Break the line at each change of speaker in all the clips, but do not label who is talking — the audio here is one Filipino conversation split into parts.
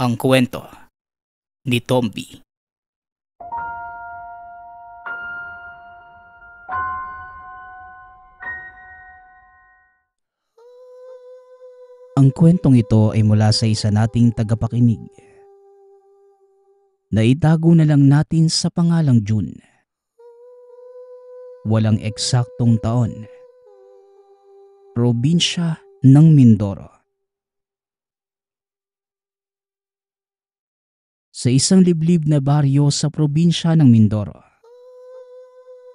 Ang kwento ni Tombi. Ang kwentong ito ay mula sa isa nating tagapakinig. Naitago na lang natin sa pangalang June. Walang eksaktong taon. Probinsya ng Mindoro sa isang liblib na baryo sa probinsya ng Mindoro.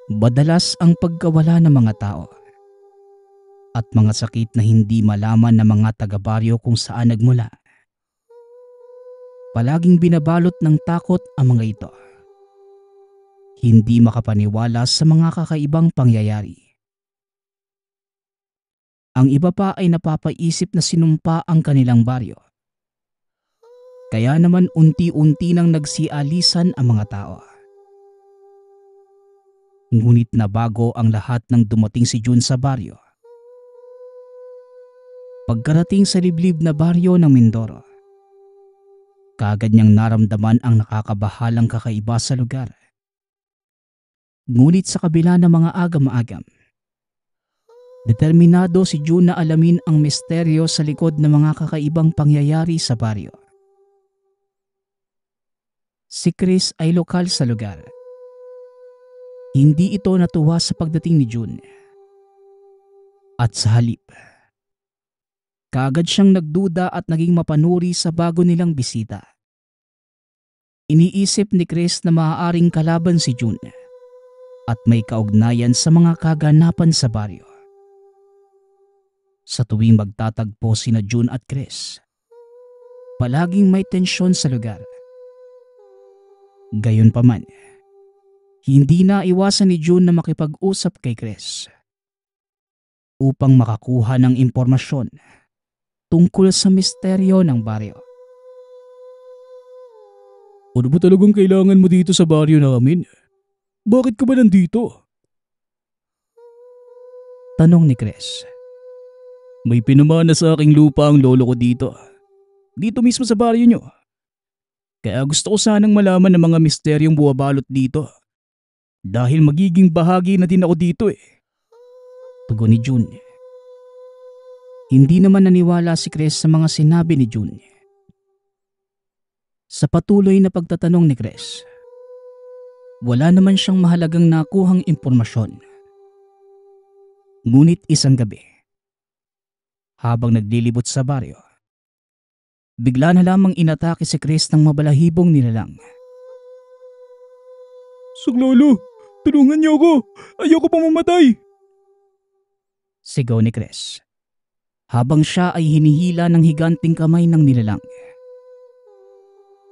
Badalas ang pagkawala ng mga tao at mga sakit na hindi malaman ng mga taga-baryo kung saan nagmula. Palaging binabalot ng takot ang mga ito. Hindi makapaniwala sa mga kakaibang pangyayari. Ang iba pa ay napapaisip na sinumpa ang kanilang baryo kaya naman unti-unti nang nagsialisan ang mga tao. Ngunit na bago ang lahat ng dumating si June sa baryo. Pagkarating sa liblib na baryo ng Mindoro, kagad niyang naramdaman ang nakakabahalang kakaiba sa lugar. Ngunit sa kabila ng mga agam-agam, determinado si June na alamin ang misteryo sa likod ng mga kakaibang pangyayari sa baryo si Chris ay lokal sa lugar. Hindi ito natuwa sa pagdating ni June. At sa halip, kagad siyang nagduda at naging mapanuri sa bago nilang bisita. Iniisip ni Chris na maaaring kalaban si June at may kaugnayan sa mga kaganapan sa baryo. Sa tuwing magtatagpo sina June at Chris, palaging may tensyon sa lugar Gayunpaman, hindi na iwasan ni June na makipag-usap kay Chris upang makakuha ng impormasyon tungkol sa misteryo ng baryo.
Ano ba talagang kailangan mo dito sa baryo namin? Bakit ka ba nandito? Tanong ni Chris.
May pinamana sa aking lupa ang lolo ko dito. Dito mismo sa baryo nyo. Kaya gusto ko sanang malaman ng mga misteryong buwabalot dito. Dahil magiging bahagi na din ako dito eh. Tugon ni June. Hindi naman naniwala si Chris sa mga sinabi ni June. Sa patuloy na pagtatanong ni Chris, wala naman siyang mahalagang nakuhang impormasyon. Ngunit isang gabi, habang naglilibot sa baryo, Bigla na lamang inatake si Chris ng mabalahibong nilalang.
Suglolo, tulungan niyo ako! Ayoko pang
mamatay! Sigaw ni Chris. Habang siya ay hinihila ng higanting kamay ng nilalang.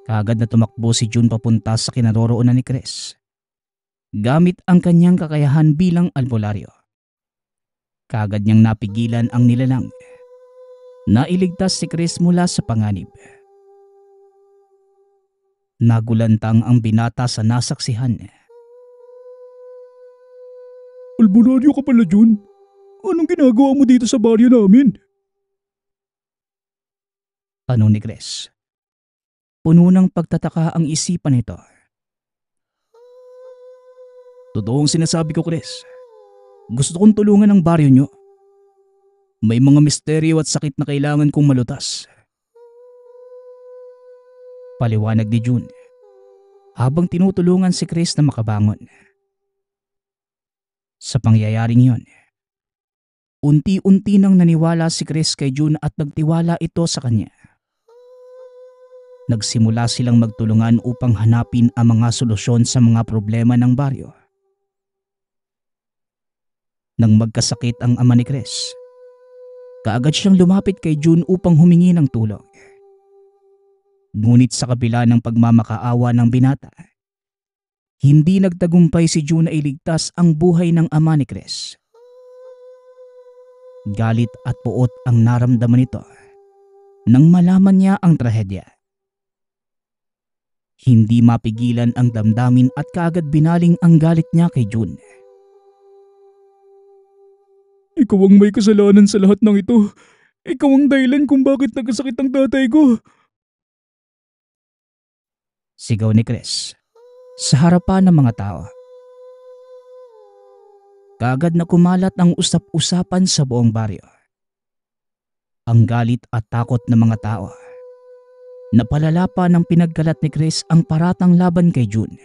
Kagad na tumakbo si June papunta sa kinaroroonan ni Chris. Gamit ang kanyang kakayahan bilang albularyo. Kagad niyang napigilan ang nilalang. Nailigtas si Chris mula sa panganib. Nagulantang ang binata sa nasaksihan.
Albularyo ka pala dyan. Anong ginagawa mo dito sa baryo namin?
Tanong ni Chris. Puno ng pagtataka ang isipan nito. Totoo Totoong sinasabi ko, Chris. Gusto kong tulungan ang baryo nyo. May mga misteryo at sakit na kailangan kong malutas. Paliwanag ni June habang tinutulungan si Chris na makabangon. Sa pangyayaring yon, unti-unti nang naniwala si Chris kay June at nagtiwala ito sa kanya. Nagsimula silang magtulungan upang hanapin ang mga solusyon sa mga problema ng baryo. Nang magkasakit ang ama ni Chris, Kaagad siyang lumapit kay June upang humingi ng tulong. Ngunit sa kabila ng pagmamakaawa ng binata, hindi nagtagumpay si June na iligtas ang buhay ng ama ni Chris. Galit at puot ang naramdaman nito nang malaman niya ang trahedya. Hindi mapigilan ang damdamin at kaagad binaling ang galit niya kay June.
Ikaw ang may kasalanan sa lahat ng ito. Ikaw ang dahilan kung bakit nagkasakit ang tatay ko.
Sigaw ni Chris sa harapan ng mga tao. Kaagad na kumalat ang usap-usapan sa buong baryo. Ang galit at takot ng mga tao. Napalala pa ng pinaggalat ni Chris ang paratang laban kay June.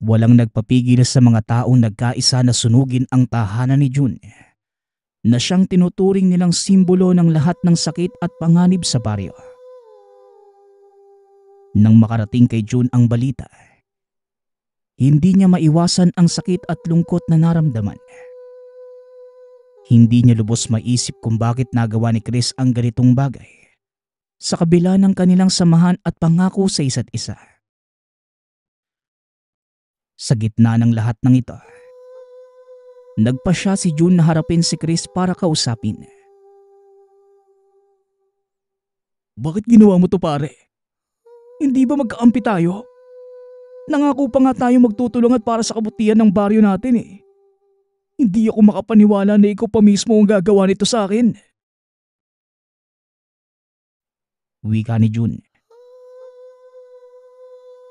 Walang nagpapigil sa mga taong nagkaisa na sunugin ang tahanan ni June na siyang tinuturing nilang simbolo ng lahat ng sakit at panganib sa baryo. Nang makarating kay June ang balita, hindi niya maiwasan ang sakit at lungkot na naramdaman. Hindi niya lubos maisip kung bakit nagawa ni Chris ang ganitong bagay sa kabila ng kanilang samahan at pangako sa isa't isa. Sa gitna ng lahat ng ito, nagpa siya si June na harapin si Chris para kausapin. Bakit ginawa mo to pare? Hindi ba magkaampi tayo? Nangako pa nga tayo magtutulungan para sa kabutihan ng baryo natin eh. Hindi ako makapaniwala na ikaw
pa mismo ang gagawa nito sa akin.
Wika ni June.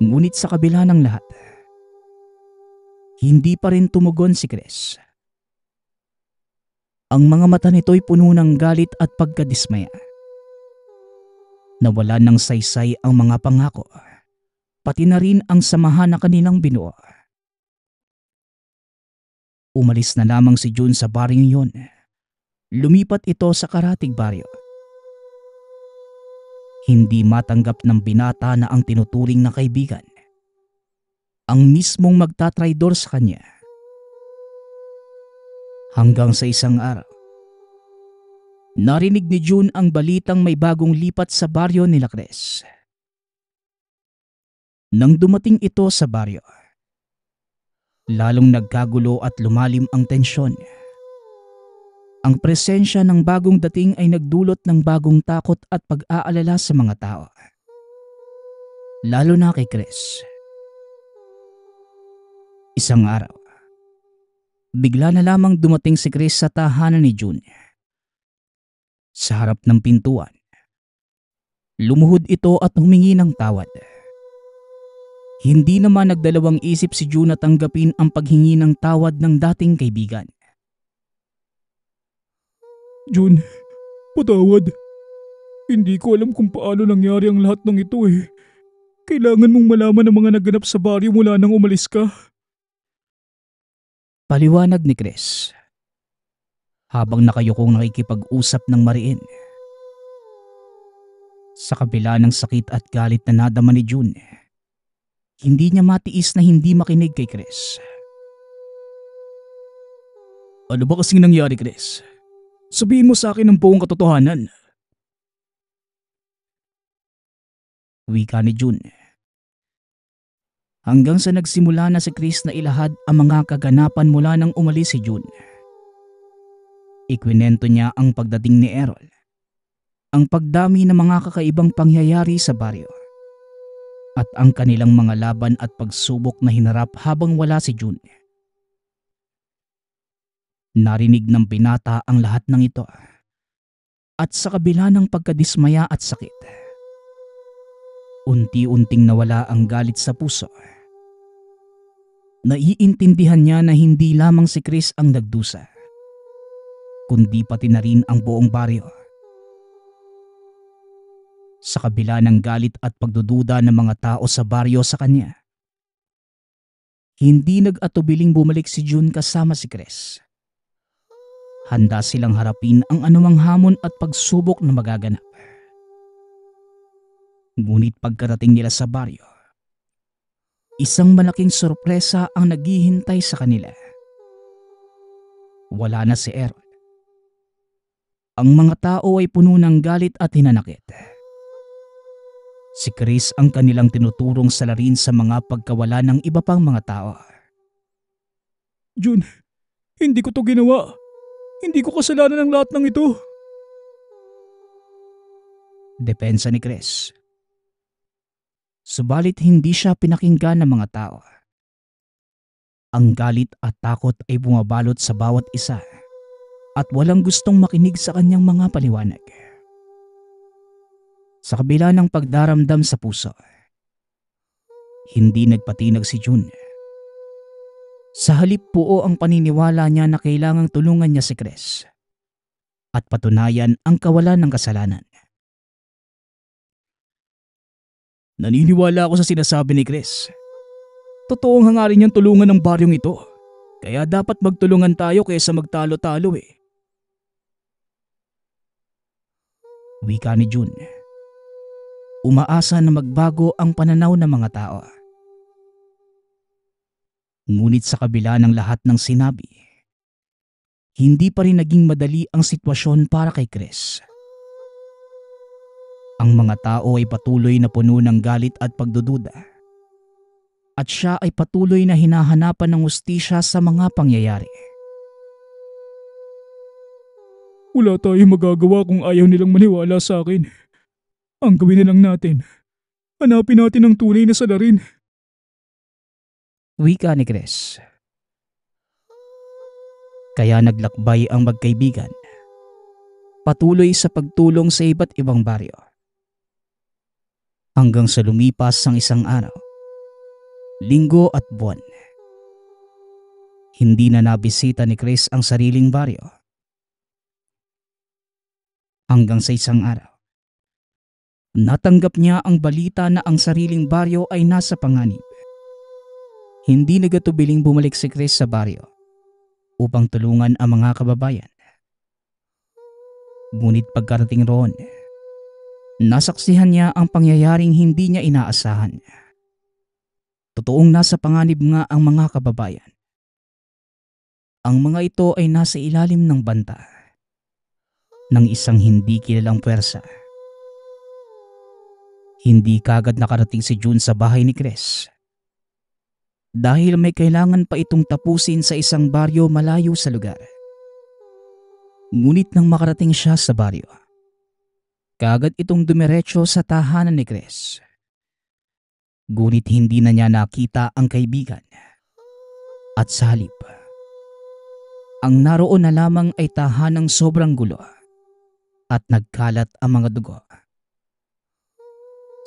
Ngunit sa kabila ng lahat, hindi pa rin tumugon si Chris. Ang mga mata nito'y puno ng galit at pagkadismaya. Nawala ng saysay ang mga pangako, pati na rin ang samahan na kanilang binuo. Umalis na lamang si June sa baryong yon. Lumipat ito sa karatig baryo. Hindi matanggap ng binata na ang tinuturing na kaibigan ang mismong magtatraidor sa kanya. Hanggang sa isang araw, narinig ni June ang balitang may bagong lipat sa baryo ni Lacres. Nang dumating ito sa baryo, lalong nagkagulo at lumalim ang tensyon. Ang presensya ng bagong dating ay nagdulot ng bagong takot at pag-aalala sa mga tao. Lalo na kay Chris. Chris Isang araw, bigla na lamang dumating si Chris sa tahanan ni June. Sa harap ng pintuan, lumuhod ito at humingi ng tawad. Hindi naman nagdalawang isip si June na tanggapin ang paghingi ng tawad ng dating kaibigan.
June, patawad. Hindi ko alam kung paano nangyari ang lahat ng ito eh. Kailangan mong malaman ang mga naganap sa baryo mula nang umalis ka.
Paliwanag ni Chris. Habang nakayukong nakikipag-usap ng mariin. Sa kabila ng sakit at galit na nadama ni June, hindi niya matiis na hindi makinig kay Chris. Ano ba kasing nangyari, Chris? Sabihin mo sa akin ang buong katotohanan. Wika ni June hanggang sa nagsimula na si Chris na ilahad ang mga kaganapan mula nang umalis si June. Ikwinento niya ang pagdating ni Errol, ang pagdami ng mga kakaibang pangyayari sa baryo, at ang kanilang mga laban at pagsubok na hinarap habang wala si June. Narinig ng binata ang lahat ng ito at sa kabila ng pagkadismaya at sakit Unti-unting nawala ang galit sa puso. Naiintindihan niya na hindi lamang si Chris ang nagdusa, kundi pati na rin ang buong baryo. Sa kabila ng galit at pagdududa ng mga tao sa baryo sa kanya, hindi nag-atubiling bumalik si June kasama si Chris. Handa silang harapin ang anumang hamon at pagsubok na magaganap. Ngunit pagkarating nila sa baryo, isang malaking sorpresa ang naghihintay sa kanila. Wala na si Errol. Ang mga tao ay puno ng galit at hinanakit. Si Chris ang kanilang tinuturong salarin sa mga pagkawala ng iba pang mga tao.
Jun, hindi ko to ginawa. Hindi ko kasalanan ang lahat ng ito.
Depensa ni Chris subalit hindi siya pinakinggan ng mga tao. Ang galit at takot ay bumabalot sa bawat isa at walang gustong makinig sa kanyang mga paliwanag. Sa kabila ng pagdaramdam sa puso, hindi nagpatinag si June. Sa halip po ang paniniwala niya na kailangang tulungan niya si Chris at patunayan ang kawalan ng kasalanan. Naniniwala ako sa sinasabi ni Chris. Totoong hangarin niyang tulungan ng baryong ito. Kaya dapat magtulungan tayo kaysa magtalo-talo eh. Wika ni June. Umaasa na magbago ang pananaw ng mga tao. Ngunit sa kabila ng lahat ng sinabi, hindi pa rin naging madali ang sitwasyon para kay Chris. Ang mga tao ay patuloy na puno ng galit at pagdududa. At siya ay patuloy na hinahanapan ng ustisya sa mga pangyayari.
Wala tayong magagawa kung ayaw nilang maniwala sa akin. Ang gawin na lang natin, hanapin natin ang tunay na salarin. Wika ni Gres.
Kaya naglakbay ang magkaibigan. Patuloy sa pagtulong sa iba't ibang baryo hanggang sa lumipas ang isang araw, linggo at buwan. Hindi na nabisita ni Chris ang sariling baryo. Hanggang sa isang araw, natanggap niya ang balita na ang sariling baryo ay nasa panganib. Hindi nagatubiling bumalik si Chris sa baryo upang tulungan ang mga kababayan. Ngunit pagkarating roon, Nasaksihan niya ang pangyayaring hindi niya inaasahan. Totoong nasa panganib nga ang mga kababayan. Ang mga ito ay nasa ilalim ng banta ng isang hindi kilalang pwersa. Hindi kagad nakarating si June sa bahay ni Chris. Dahil may kailangan pa itong tapusin sa isang baryo malayo sa lugar. Ngunit nang makarating siya sa baryo, Kaagad itong dumiretso sa tahanan ni Chris. Gunit hindi na niya nakita ang kaibigan. At sa halip, ang naroon na lamang ay tahanang sobrang gulo at nagkalat ang mga dugo.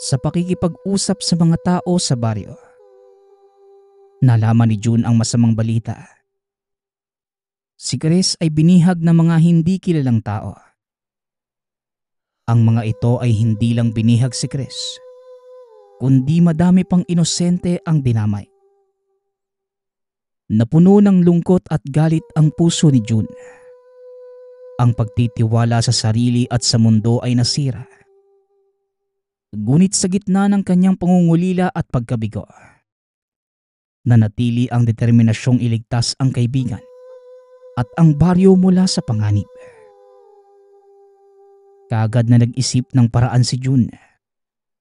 Sa pakikipag-usap sa mga tao sa baryo, nalaman ni June ang masamang balita. Si Chris ay binihag ng mga hindi kilalang tao ang mga ito ay hindi lang binihag si Chris, kundi madami pang inosente ang dinamay. Napuno ng lungkot at galit ang puso ni June. Ang pagtitiwala sa sarili at sa mundo ay nasira. Ngunit sa gitna ng kanyang pangungulila at pagkabigo, nanatili ang determinasyong iligtas ang kaibigan at ang baryo mula sa panganib. Kagad na nag-isip ng paraan si June.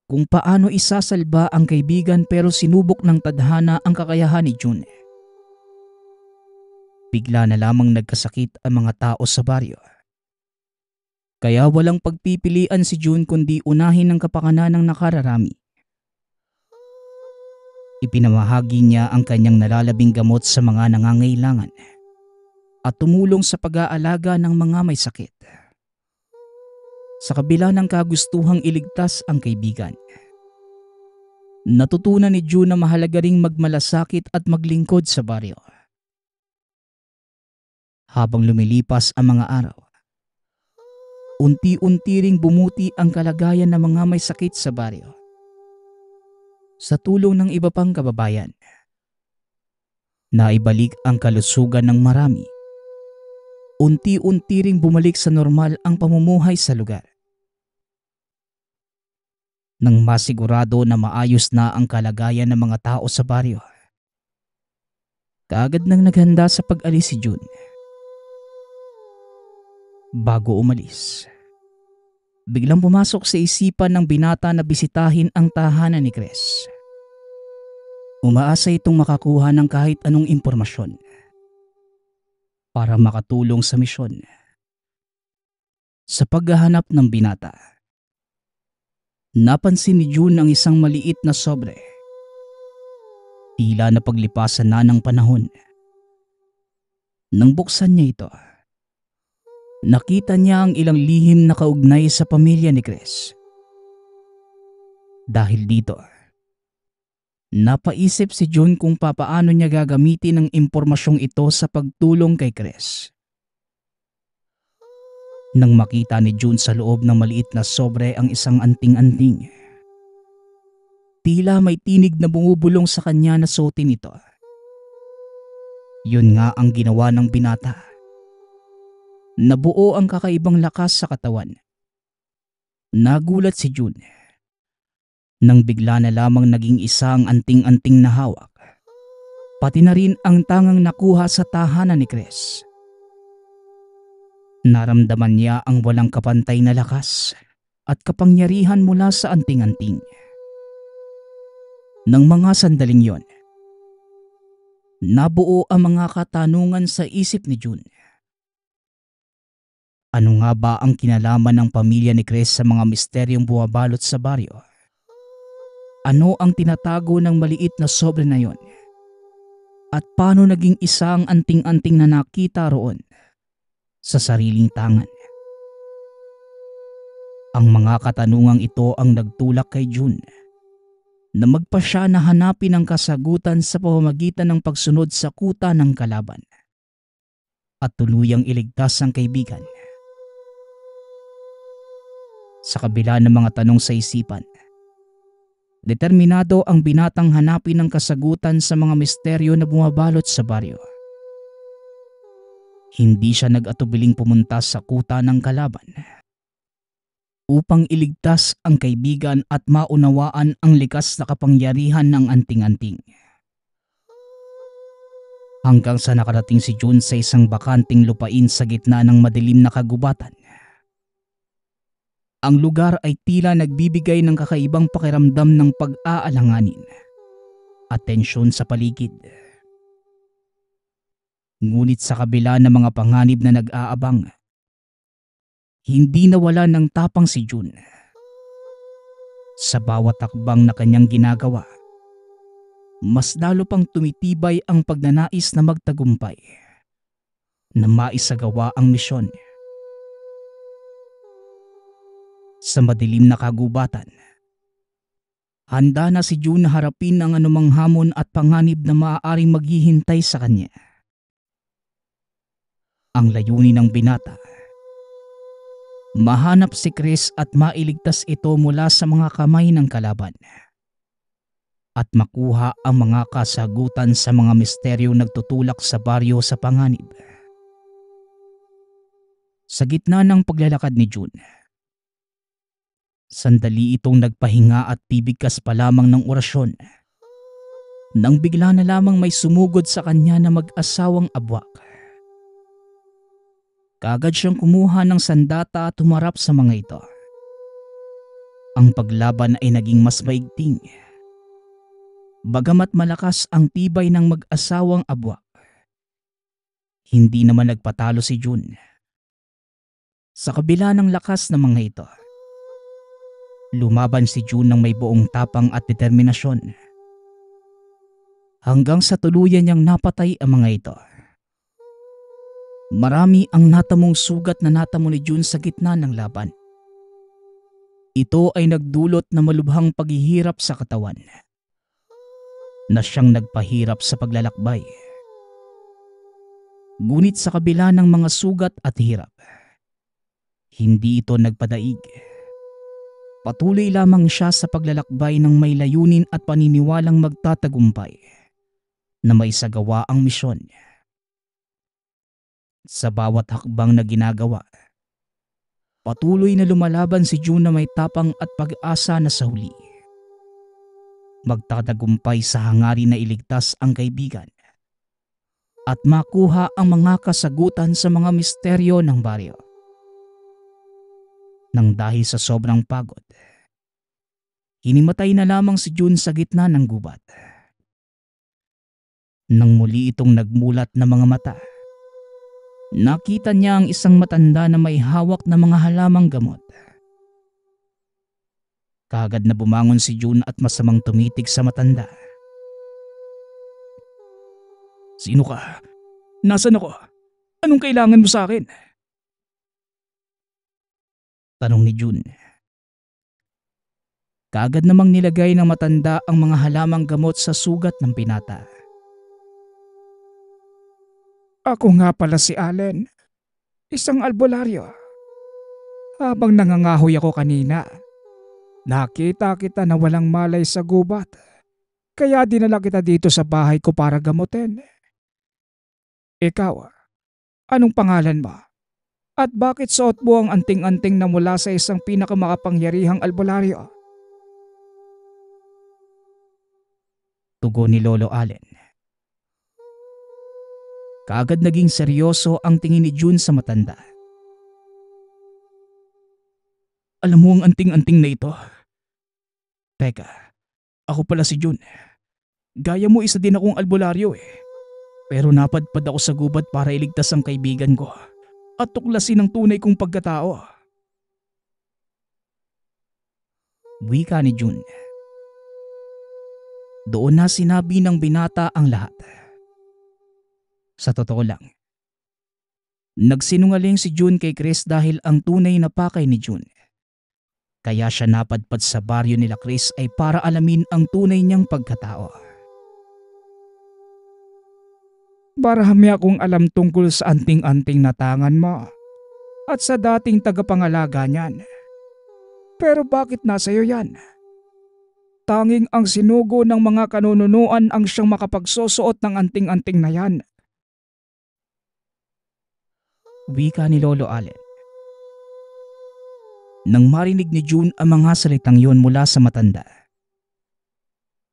Kung paano isasalba ang kaibigan pero sinubok ng tadhana ang kakayahan ni June. Bigla na lamang nagkasakit ang mga tao sa baryo. Kaya walang pagpipilian si June kundi unahin ang kapakanan ng nakararami. Ipinamahagi niya ang kanyang nalalabing gamot sa mga nangangailangan at tumulong sa pag-aalaga ng mga may sakit sa kabila ng kagustuhang iligtas ang kaibigan. Natutunan ni June na mahalaga ring magmalasakit at maglingkod sa baryo. Habang lumilipas ang mga araw, unti-unti ring bumuti ang kalagayan ng mga may sakit sa baryo. Sa tulong ng iba pang kababayan, naibalik ang kalusugan ng marami unti-unti ring bumalik sa normal ang pamumuhay sa lugar nang masigurado na maayos na ang kalagayan ng mga tao sa baryo. Kaagad nang naghanda sa pag-alis si June. Bago umalis, biglang pumasok sa isipan ng binata na bisitahin ang tahanan ni Chris. Umaasa itong makakuha ng kahit anong impormasyon para makatulong sa misyon. Sa paghahanap ng binata, Napansin ni June ang isang maliit na sobre. Tila na paglipasan na ng panahon. Nang buksan niya ito, nakita niya ang ilang lihim na kaugnay sa pamilya ni Chris. Dahil dito, napaisip si June kung papaano niya gagamitin ang impormasyong ito sa pagtulong kay Chris nang makita ni June sa loob ng maliit na sobre ang isang anting-anting. Tila may tinig na bumubulong sa kanya na suotin ito. Yun nga ang ginawa ng binata. Nabuo ang kakaibang lakas sa katawan. Nagulat si June nang bigla na lamang naging isa ang anting-anting na hawak. Pati na rin ang tangang nakuha sa tahanan ni Chris. Naramdaman niya ang walang kapantay na lakas at kapangyarihan mula sa anting-anting. Nang mga sandaling yon, nabuo ang mga katanungan sa isip ni June. Ano nga ba ang kinalaman ng pamilya ni Chris sa mga misteryong buwabalot sa baryo? Ano ang tinatago ng maliit na sobre na yon? At paano naging isang anting-anting na nakita roon? sa sariling tangan. Ang mga katanungang ito ang nagtulak kay June na magpa siya na hanapin ang kasagutan sa pamamagitan ng pagsunod sa kuta ng kalaban at tuluyang iligtas ang kaibigan. Sa kabila ng mga tanong sa isipan, determinado ang binatang hanapin ang kasagutan sa mga misteryo na bumabalot sa baryo hindi siya nag-atubiling pumunta sa kuta ng kalaban. Upang iligtas ang kaibigan at maunawaan ang likas na kapangyarihan ng anting-anting. Hanggang sa nakarating si June sa isang bakanting lupain sa gitna ng madilim na kagubatan. Ang lugar ay tila nagbibigay ng kakaibang pakiramdam ng pag-aalanganin. Atensyon sa paligid. Ngunit sa kabila ng mga panganib na nag-aabang, hindi nawala ng tapang si June. Sa bawat takbang na kanyang ginagawa, mas lalo pang tumitibay ang pagnanais na magtagumpay, na maisagawa ang misyon sa madilim na kagubatan. Handa na si June harapin ang anumang hamon at panganib na maaaring maghihintay sa kanya ang layunin ng binata. Mahanap si Chris at mailigtas ito mula sa mga kamay ng kalaban at makuha ang mga kasagutan sa mga misteryo nagtutulak sa baryo sa panganib. Sa gitna ng paglalakad ni June, sandali itong nagpahinga at bibigkas pa lamang ng orasyon nang bigla na lamang may sumugod sa kanya na mag-asawang abwak. Kaagad siyang kumuha ng sandata at tumarap sa mga ito. Ang paglaban ay naging mas maigting. Bagamat malakas ang tibay ng mag-asawang abwak, hindi naman nagpatalo si June. Sa kabila ng lakas ng mga ito, lumaban si June ng may buong tapang at determinasyon. Hanggang sa tuluyan niyang napatay ang mga ito. Marami ang natamong sugat na natamo ni June sa gitna ng laban. Ito ay nagdulot na malubhang paghihirap sa katawan na siyang nagpahirap sa paglalakbay. Ngunit sa kabila ng mga sugat at hirap, hindi ito nagpadaig. Patuloy lamang siya sa paglalakbay ng may layunin at paniniwalang magtatagumpay na may sagawa ang misyon niya sa bawat hakbang na ginagawa. Patuloy na lumalaban si June na may tapang at pag-asa na sa huli. Magtatagumpay sa hangarin na iligtas ang kaibigan at makuha ang mga kasagutan sa mga misteryo ng baryo. Nang dahil sa sobrang pagod, hinimatay na lamang si June sa gitna ng gubat. Nang muli itong nagmulat ng mga mata, Nakita niya ang isang matanda na may hawak na mga halamang gamot. Kagad na bumangon si June at masamang tumitig sa matanda. Sino ka? Nasaan ako? Anong kailangan mo sa akin? Tanong ni June. Kagad namang nilagay ng matanda ang mga halamang gamot sa sugat ng pinata.
Ako nga pala si Allen, isang
albularyo. Habang nangangahoy ako kanina, nakita kita na walang malay sa gubat. Kaya dinala kita dito sa bahay ko para gamutin. Ikaw, anong pangalan mo? At bakit suot mo ang anting-anting na mula sa isang pinakamakapangyarihang albularyo? Tugo ni Lolo Allen. Kagad naging seryoso ang tingin ni June sa matanda. Alam mo ang anting-anting na ito? Teka, ako pala si June. Gaya mo isa din akong albularyo eh. Pero napadpad ako sa gubat para iligtas ang kaibigan ko at tuklasin ang tunay kong pagkatao. Wika ni June. Doon na sinabi ng binata ang lahat. Sa totoo lang. Nagsinungaling si June kay Chris dahil ang tunay na pakay ni June. Kaya siya napadpad sa baryo nila Chris ay para alamin ang tunay niyang pagkatao. Barahami akong alam tungkol sa anting-anting na tangan mo at sa dating tagapangalaga niyan. Pero bakit nasa iyo yan? Tanging ang sinugo ng mga kanununuan ang siyang makapagsusuot ng anting-anting na yan wika ni Lolo Allen. Nang marinig ni June ang mga salitang yon mula sa matanda,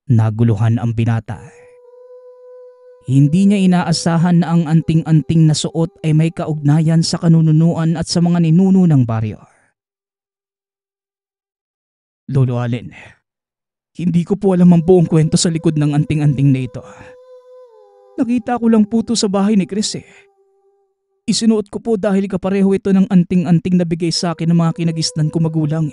naguluhan ang binata. Hindi niya inaasahan na ang anting-anting na suot ay may kaugnayan sa kanununuan at sa mga ninuno ng baryo. Lolo Allen, hindi ko po alam ang buong kwento sa likod ng anting-anting na ito. Nakita ko lang puto sa bahay ni Chris eh. Isinuot ko po dahil kapareho ito ng anting-anting na bigay sa akin ng mga kinagisnan ko magulang.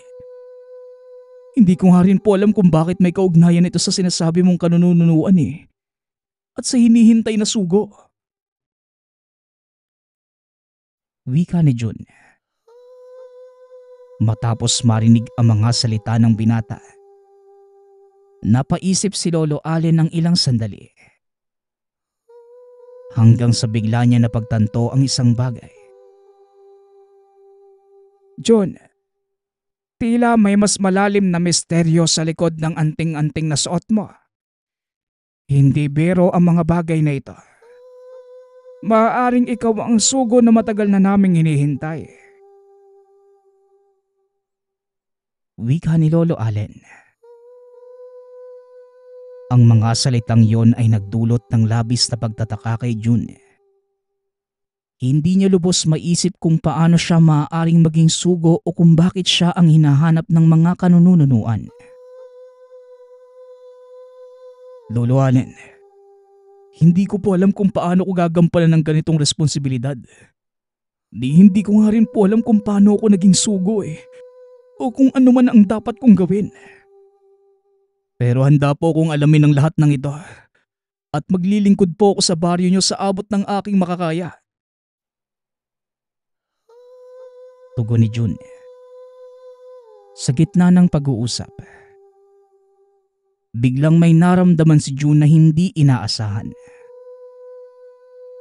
Hindi ko nga rin po alam kung bakit may kaugnayan ito sa sinasabi mong kanununuan eh. At sa hinihintay na sugo. Wika ni June. Matapos marinig ang mga salita ng binata, napaisip si Lolo Allen ng ilang sandali hanggang sa bigla niya napagtanto ang isang bagay. John, tila may mas malalim na misteryo sa likod ng anting-anting na suot mo. Hindi biro ang mga bagay na ito. Maaaring ikaw ang sugo na matagal na naming hinihintay. Wika ni Lolo Allen. Ang mga salitang yon ay nagdulot ng labis na pagtataka kay June. Hindi niya lubos maisip kung paano siya maaaring maging sugo o kung bakit siya ang hinahanap ng mga kanununuan. Lolo hindi ko po alam kung paano ko gagampanan ng ganitong responsibilidad. Di hindi ko nga rin po alam kung paano ako naging sugo eh. O kung ano man ang dapat kong gawin. Pero handa po akong alamin ang lahat ng ito. At maglilingkod po ako sa baryo nyo sa abot ng aking makakaya. Tugon ni June. Sa gitna ng pag-uusap, biglang may naramdaman si June na hindi inaasahan.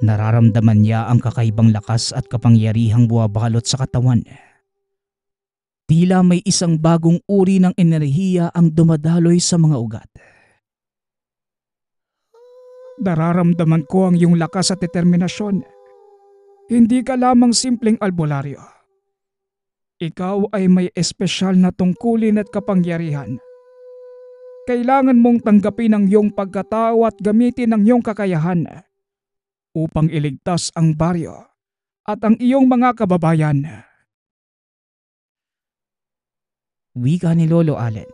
Nararamdaman niya ang kakaibang lakas at kapangyarihang buwabalot sa katawan. Tila may isang bagong uri ng enerhiya ang dumadaloy sa mga ugat. Nararamdaman ko ang iyong lakas at determinasyon. Hindi ka lamang simpleng albularyo. Ikaw ay may espesyal na tungkulin at kapangyarihan. Kailangan mong tanggapin ang iyong pagkatao at gamitin ang iyong kakayahan upang iligtas ang baryo at ang iyong mga kababayan wika ni Lolo Allen.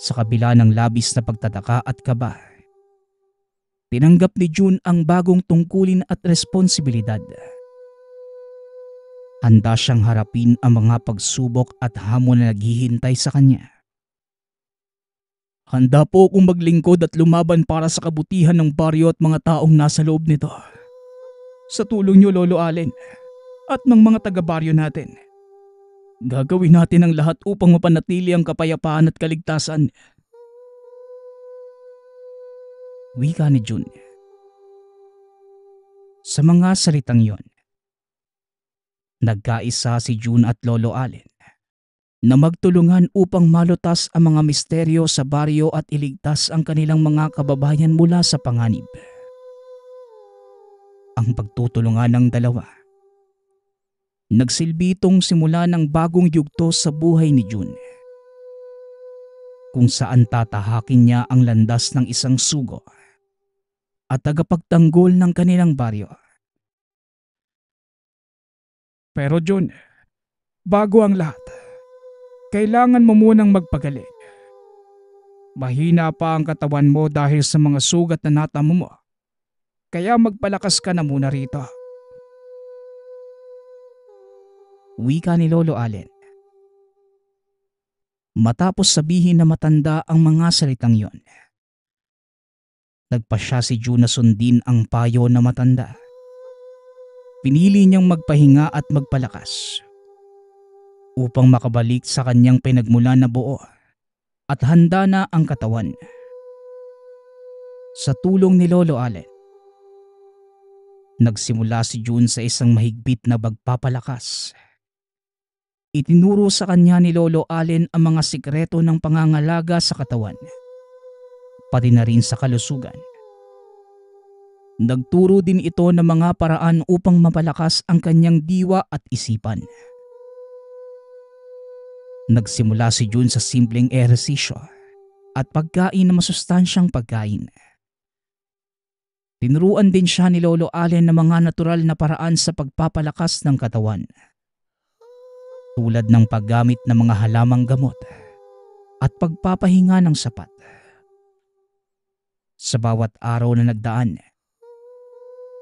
Sa kabila ng labis na pagtataka at kaba, tinanggap ni June ang bagong tungkulin at responsibilidad. Handa siyang harapin ang mga pagsubok at hamon na naghihintay sa kanya. Handa po akong maglingkod at lumaban para sa kabutihan ng baryo at mga taong nasa loob nito. Sa tulong niyo Lolo Allen at ng mga taga-baryo natin Gagawin natin ang lahat upang mapanatili ang kapayapaan at kaligtasan. Wika ni June. Sa mga salitang yon, nagkaisa si June at Lolo Allen na magtulungan upang malutas ang mga misteryo sa baryo at iligtas ang kanilang mga kababayan mula sa panganib. Ang pagtutulungan ng dalawa Nagsilbi itong simula ng bagong yugto sa buhay ni June. Kung saan tatahakin niya ang landas ng isang sugo at tagapagtanggol ng kanilang baryo. Pero June, bago ang lahat, kailangan mo munang magpagaling. Mahina pa ang katawan mo dahil sa mga sugat na natamo mo. Kaya magpalakas ka na muna rito. Wika ni Lolo Allen. Matapos sabihin na matanda ang mga salitang yon. Nagpa siya si June na sundin ang payo na matanda. Pinili niyang magpahinga at magpalakas upang makabalik sa kanyang pinagmula na buo at handa na ang katawan. Sa tulong ni Lolo Allen, nagsimula si June sa isang mahigpit na bagpapalakas. Itinuro sa kanya ni Lolo Allen ang mga sikreto ng pangangalaga sa katawan, pati na rin sa kalusugan. Nagturo din ito ng mga paraan upang mapalakas ang kanyang diwa at isipan. Nagsimula si June sa simpleng ehersisyo at pagkain na masustansyang pagkain. Tinuruan din siya ni Lolo Allen ng mga natural na paraan sa pagpapalakas ng katawan tulad ng paggamit ng mga halamang gamot at pagpapahinga ng sapat. Sa bawat araw na nagdaan,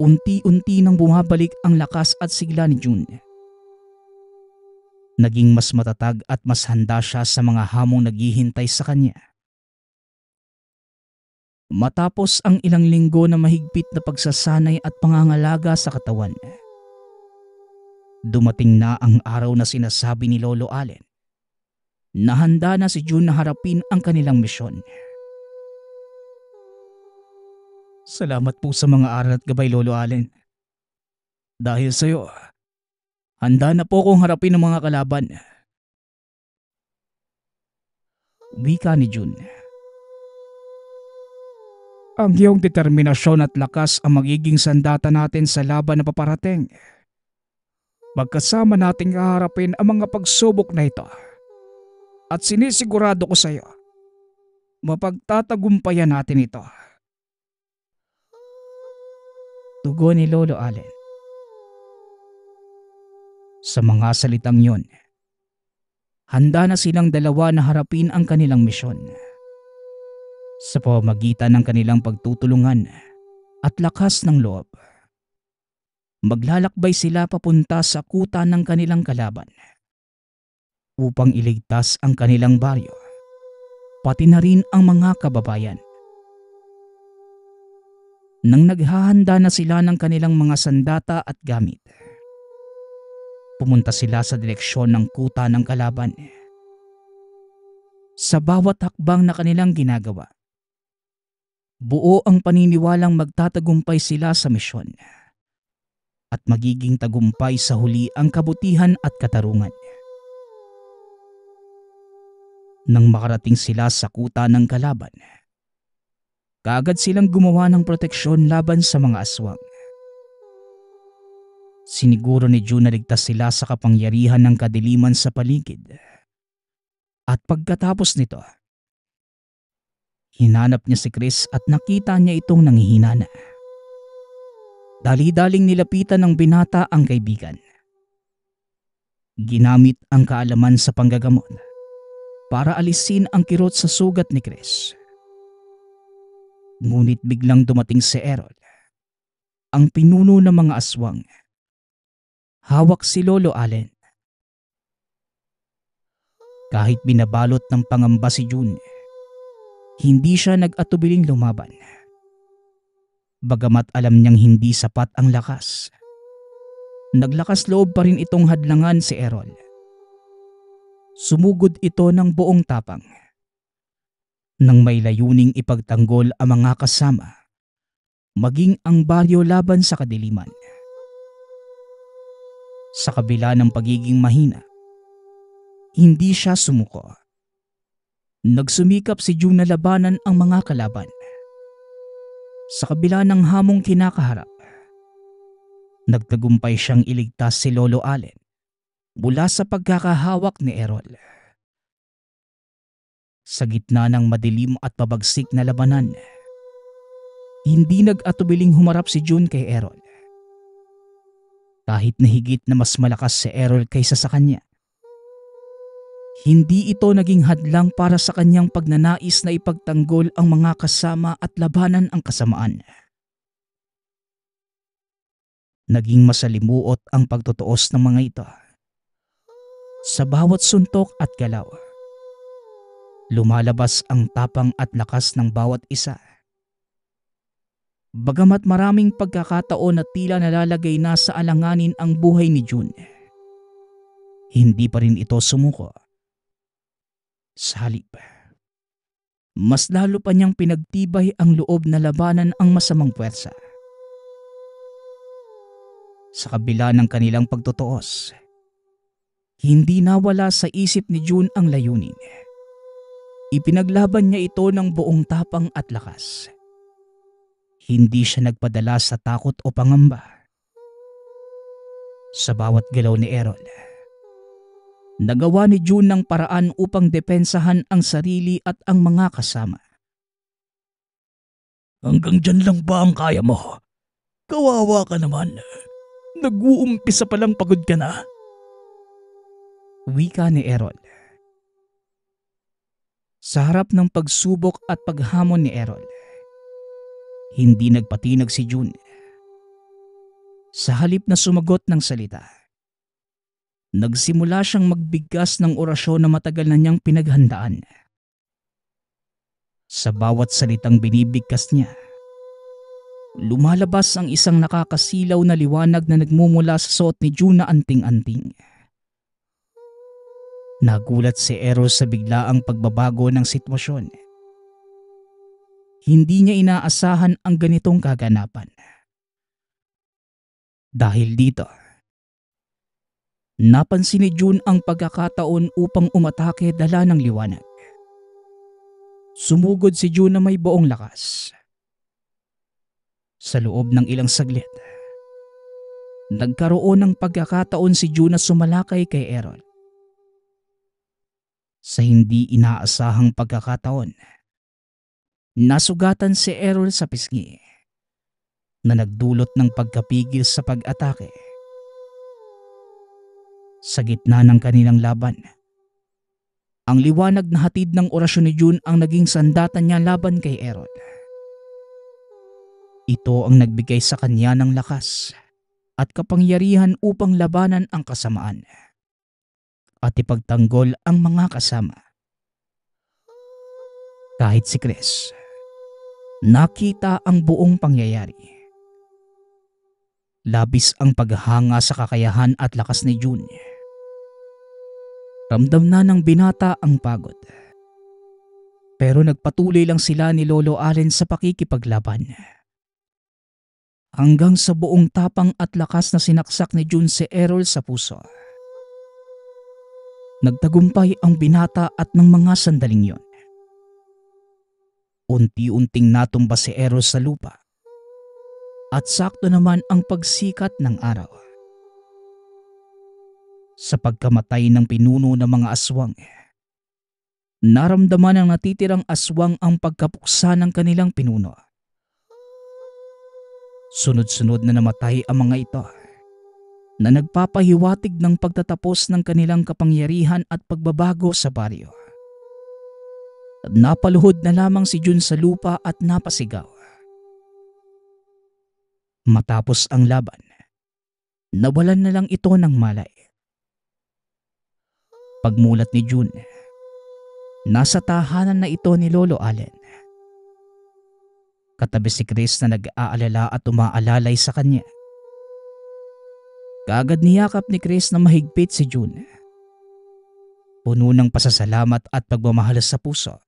unti-unti nang bumabalik ang lakas at sigla ni June. Naging mas matatag at mas handa siya sa mga hamong naghihintay sa kanya. Matapos ang ilang linggo na mahigpit na pagsasanay at pangangalaga sa katawan, Dumating na ang araw na sinasabi ni Lolo Allen. Nahanda na si June na harapin ang kanilang misyon. Salamat po sa mga aral at gabay Lolo Allen. Dahil sa iyo, handa na po kong harapin ang mga kalaban. Wika ni June. Ang iyong determinasyon at lakas ang magiging sandata natin sa laban na paparating. Magkasama nating haharapin ang mga pagsubok na ito. At sinisigurado ko sa iyo, mapagtatagumpayan natin ito. Tugon ni Lolo Allen. Sa mga salitang yun, handa na silang dalawa na harapin ang kanilang misyon. Sa pamagitan ng kanilang pagtutulungan at lakas ng loob maglalakbay sila papunta sa kuta ng kanilang kalaban upang iligtas ang kanilang baryo, pati na rin ang mga kababayan. Nang naghahanda na sila ng kanilang mga sandata at gamit, pumunta sila sa direksyon ng kuta ng kalaban. Sa bawat hakbang na kanilang ginagawa, buo ang paniniwalang magtatagumpay sila sa misyon at magiging tagumpay sa huli ang kabutihan at katarungan. Nang makarating sila sa kuta ng kalaban, kaagad silang gumawa ng proteksyon laban sa mga aswang. Siniguro ni June na ligtas sila sa kapangyarihan ng kadiliman sa paligid. At pagkatapos nito, hinanap niya si Chris at nakita niya itong nanghihina na. Dali-daling nilapitan ng binata ang kaibigan. Ginamit ang kaalaman sa panggagamot para alisin ang kirot sa sugat ni Chris. Ngunit biglang dumating si Erol, ang pinuno ng mga aswang. Hawak si Lolo Allen. Kahit binabalot ng pangamba si June, hindi siya nag-atubiling lumaban bagamat alam niyang hindi sapat ang lakas. Naglakas loob pa rin itong hadlangan si Erol. Sumugod ito ng buong tapang. Nang may layuning ipagtanggol ang mga kasama, maging ang baryo laban sa kadiliman. Sa kabila ng pagiging mahina, hindi siya sumuko. Nagsumikap si June na labanan ang mga kalaban. Sa kabila ng hamong kinakaharap, nagtagumpay siyang iligtas si Lolo Allen mula sa pagkakahawak ni Errol. Sa gitna ng madilim at pabagsik na labanan, hindi nag-atubiling humarap si June kay Errol. Kahit na higit na mas malakas si Errol kaysa sa kanya, hindi ito naging hadlang para sa kanyang pagnanais na ipagtanggol ang mga kasama at labanan ang kasamaan. Naging masalimuot ang pagtotoos ng mga ito. Sa bawat suntok at galaw, lumalabas ang tapang at lakas ng bawat isa. Bagamat maraming pagkakataon na tila nalalagay na sa alanganin ang buhay ni June, hindi pa rin ito sumuko salib. Mas lalo pa niyang pinagtibay ang loob na labanan ang masamang puwersa. Sa kabila ng kanilang pagtotoos, hindi nawala sa isip ni June ang layunin. Ipinaglaban niya ito ng buong tapang at lakas. Hindi siya nagpadala sa takot o pangamba. Sa bawat galaw ni Errol, Nagawa ni June ng paraan upang depensahan ang sarili at ang mga kasama. Hanggang dyan lang ba ang kaya mo? Kawawa ka naman. Nag-uumpisa pa lang pagod ka na. Wika ni Erol. Sa harap ng pagsubok at paghamon ni Erol, hindi nagpatinag si June. Sa halip na sumagot ng salita, Nagsimula siyang magbigas ng orasyon na matagal na niyang pinaghandaan. Sa bawat salitang binibigkas niya, lumalabas ang isang nakakasilaw na liwanag na nagmumula sa suot ni Juna anting-anting. Nagulat si Eros sa biglaang pagbabago ng sitwasyon. Hindi niya inaasahan ang ganitong kaganapan. Dahil dito, Napansin ni June ang pagkakataon upang umatake dala ng liwanag. Sumugod si June na may buong lakas. Sa loob ng ilang saglit, nagkaroon ng pagkakataon si June na sumalakay kay Errol. Sa hindi inaasahang pagkakataon, nasugatan si Errol sa pisngi na nagdulot ng pagkapigil sa pag-atake sa gitna ng kanilang laban. Ang liwanag na hatid ng orasyon ni June ang naging sandata niya laban kay Erod. Ito ang nagbigay sa kanya ng lakas at kapangyarihan upang labanan ang kasamaan at ipagtanggol ang mga kasama. Kahit si Chris, nakita ang buong pangyayari. Labis ang paghanga sa kakayahan at lakas ni June Ramdam na ng binata ang pagod. Pero nagpatuloy lang sila ni Lolo Allen sa pakikipaglaban. Hanggang sa buong tapang at lakas na sinaksak ni June si Errol sa puso. Nagtagumpay ang binata at ng mga sandaling yon. Unti-unting natumba si Errol sa lupa. At sakto naman ang pagsikat ng araw sa pagkamatay ng pinuno ng mga aswang. Naramdaman ng natitirang aswang ang pagkapuksa ng kanilang pinuno. Sunod-sunod na namatay ang mga ito na nagpapahiwatig ng pagtatapos ng kanilang kapangyarihan at pagbabago sa baryo. Napaluhod na lamang si Jun sa lupa at napasigaw. Matapos ang laban, nawalan na lang ito ng malay. Pagmulat ni June, nasa tahanan na ito ni Lolo Allen. Katabi si Chris na nag-aalala at umaalalay sa kanya. Kaagad niyakap ni Chris na mahigpit si June. Puno ng pasasalamat at
pagmamahal sa puso.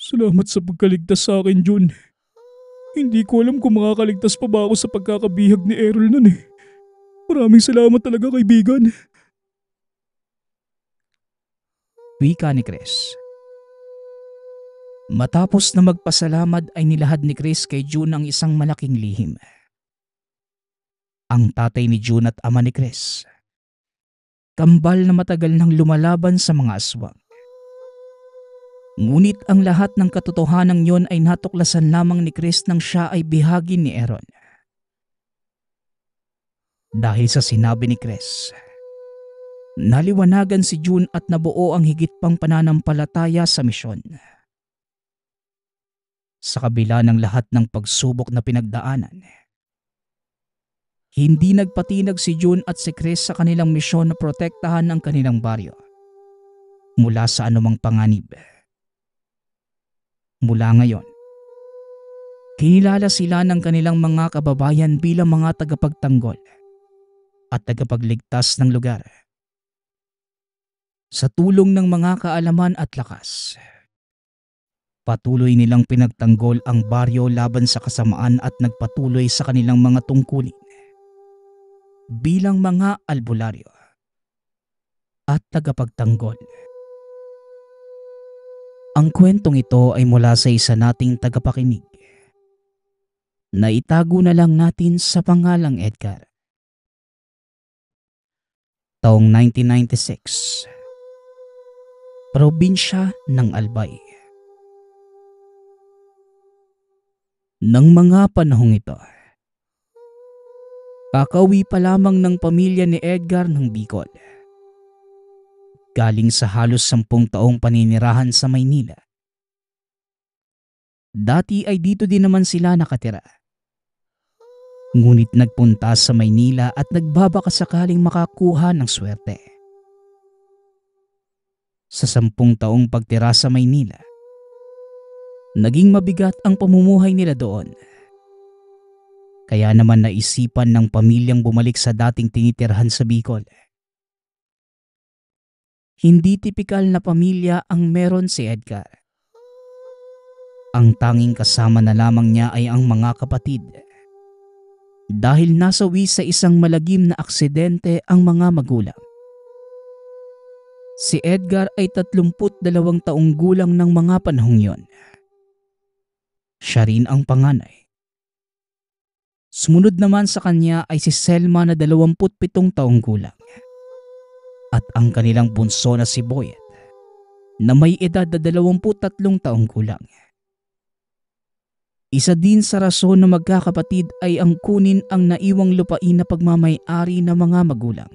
Salamat sa pagkaligtas sa akin, June. Hindi ko alam kung makakaligtas pa ba ako sa pagkakabihag ni Errol nun eh. Maraming salamat talaga kaibigan.
Wika ni Chris. Matapos na magpasalamat ay nilahad ni Chris kay June ang isang malaking lihim. Ang tatay ni June at ama ni Chris. Kambal na matagal nang lumalaban sa mga aswang. Ngunit ang lahat ng katotohanan yon ay natuklasan lamang ni Chris nang siya ay bihagi ni Aaron dahil sa sinabi ni Chris. Naliwanagan si June at nabuo ang higit pang pananampalataya sa misyon. Sa kabila ng lahat ng pagsubok na pinagdaanan, hindi nagpatinag si June at si Chris sa kanilang misyon na protektahan ang kanilang baryo mula sa anumang panganib. Mula ngayon, kinilala sila ng kanilang mga kababayan bilang mga tagapagtanggol at tagapagligtas ng lugar. Sa tulong ng mga kaalaman at lakas, patuloy nilang pinagtanggol ang baryo laban sa kasamaan at nagpatuloy sa kanilang mga tungkulin bilang mga albularyo at tagapagtanggol. Ang kwentong ito ay mula sa isa nating tagapakinig na itago na lang natin sa pangalang Edgar taong 1996. Probinsya ng Albay. Nang mga panahong ito, kakawi pa lamang ng pamilya ni Edgar ng Bicol. Galing sa halos sampung taong paninirahan sa Maynila. Dati ay dito din naman sila nakatira. Ngunit nagpunta sa Maynila at nagbabaka sakaling makakuha ng swerte. Sa sampung taong pagtira sa Maynila, naging mabigat ang pamumuhay nila doon. Kaya naman naisipan ng pamilyang bumalik sa dating tinitirhan sa Bicol. Hindi tipikal na pamilya ang meron si Edgar. Ang tanging kasama na lamang niya ay ang mga kapatid dahil nasawi sa isang malagim na aksidente ang mga magulang. Si Edgar ay 32 taong gulang ng mga panahong yon. Siya rin ang panganay. Sumunod naman sa kanya ay si Selma na 27 taong gulang. At ang kanilang bunso na si Boyet na may edad na 23 taong gulang. Isa din sa rason ng magkakapatid ay ang kunin ang naiwang lupain na pagmamayari ng mga magulang.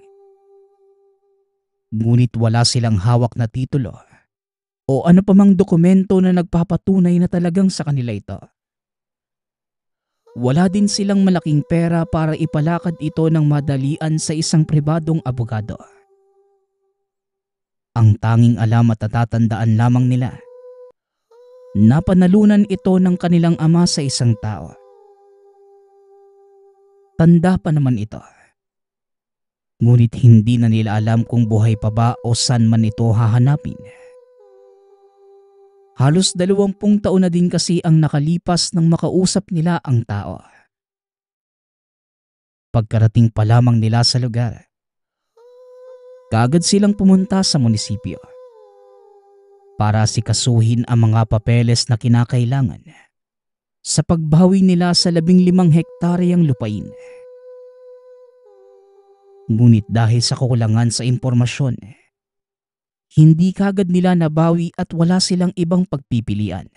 Ngunit wala silang hawak na titulo o ano pa mang dokumento na nagpapatunay na talagang sa kanila ito. Wala din silang malaking pera para ipalakad ito ng madalian sa isang pribadong abogado. Ang tanging alam at tatandaan lamang nila – Napanalunan ito ng kanilang ama sa isang tao. Tanda pa naman ito. Ngunit hindi na nila alam kung buhay pa ba o saan man ito hahanapin. Halos dalawampung taon na din kasi ang nakalipas nang makausap nila ang tao. Pagkarating pa lamang nila sa lugar, kagad silang pumunta sa munisipyo para sikasuhin ang mga papeles na kinakailangan sa pagbawi nila sa labing limang hektaryang lupain. Ngunit dahil sa kakulangan sa impormasyon, hindi kagad nila nabawi at wala silang ibang pagpipilian.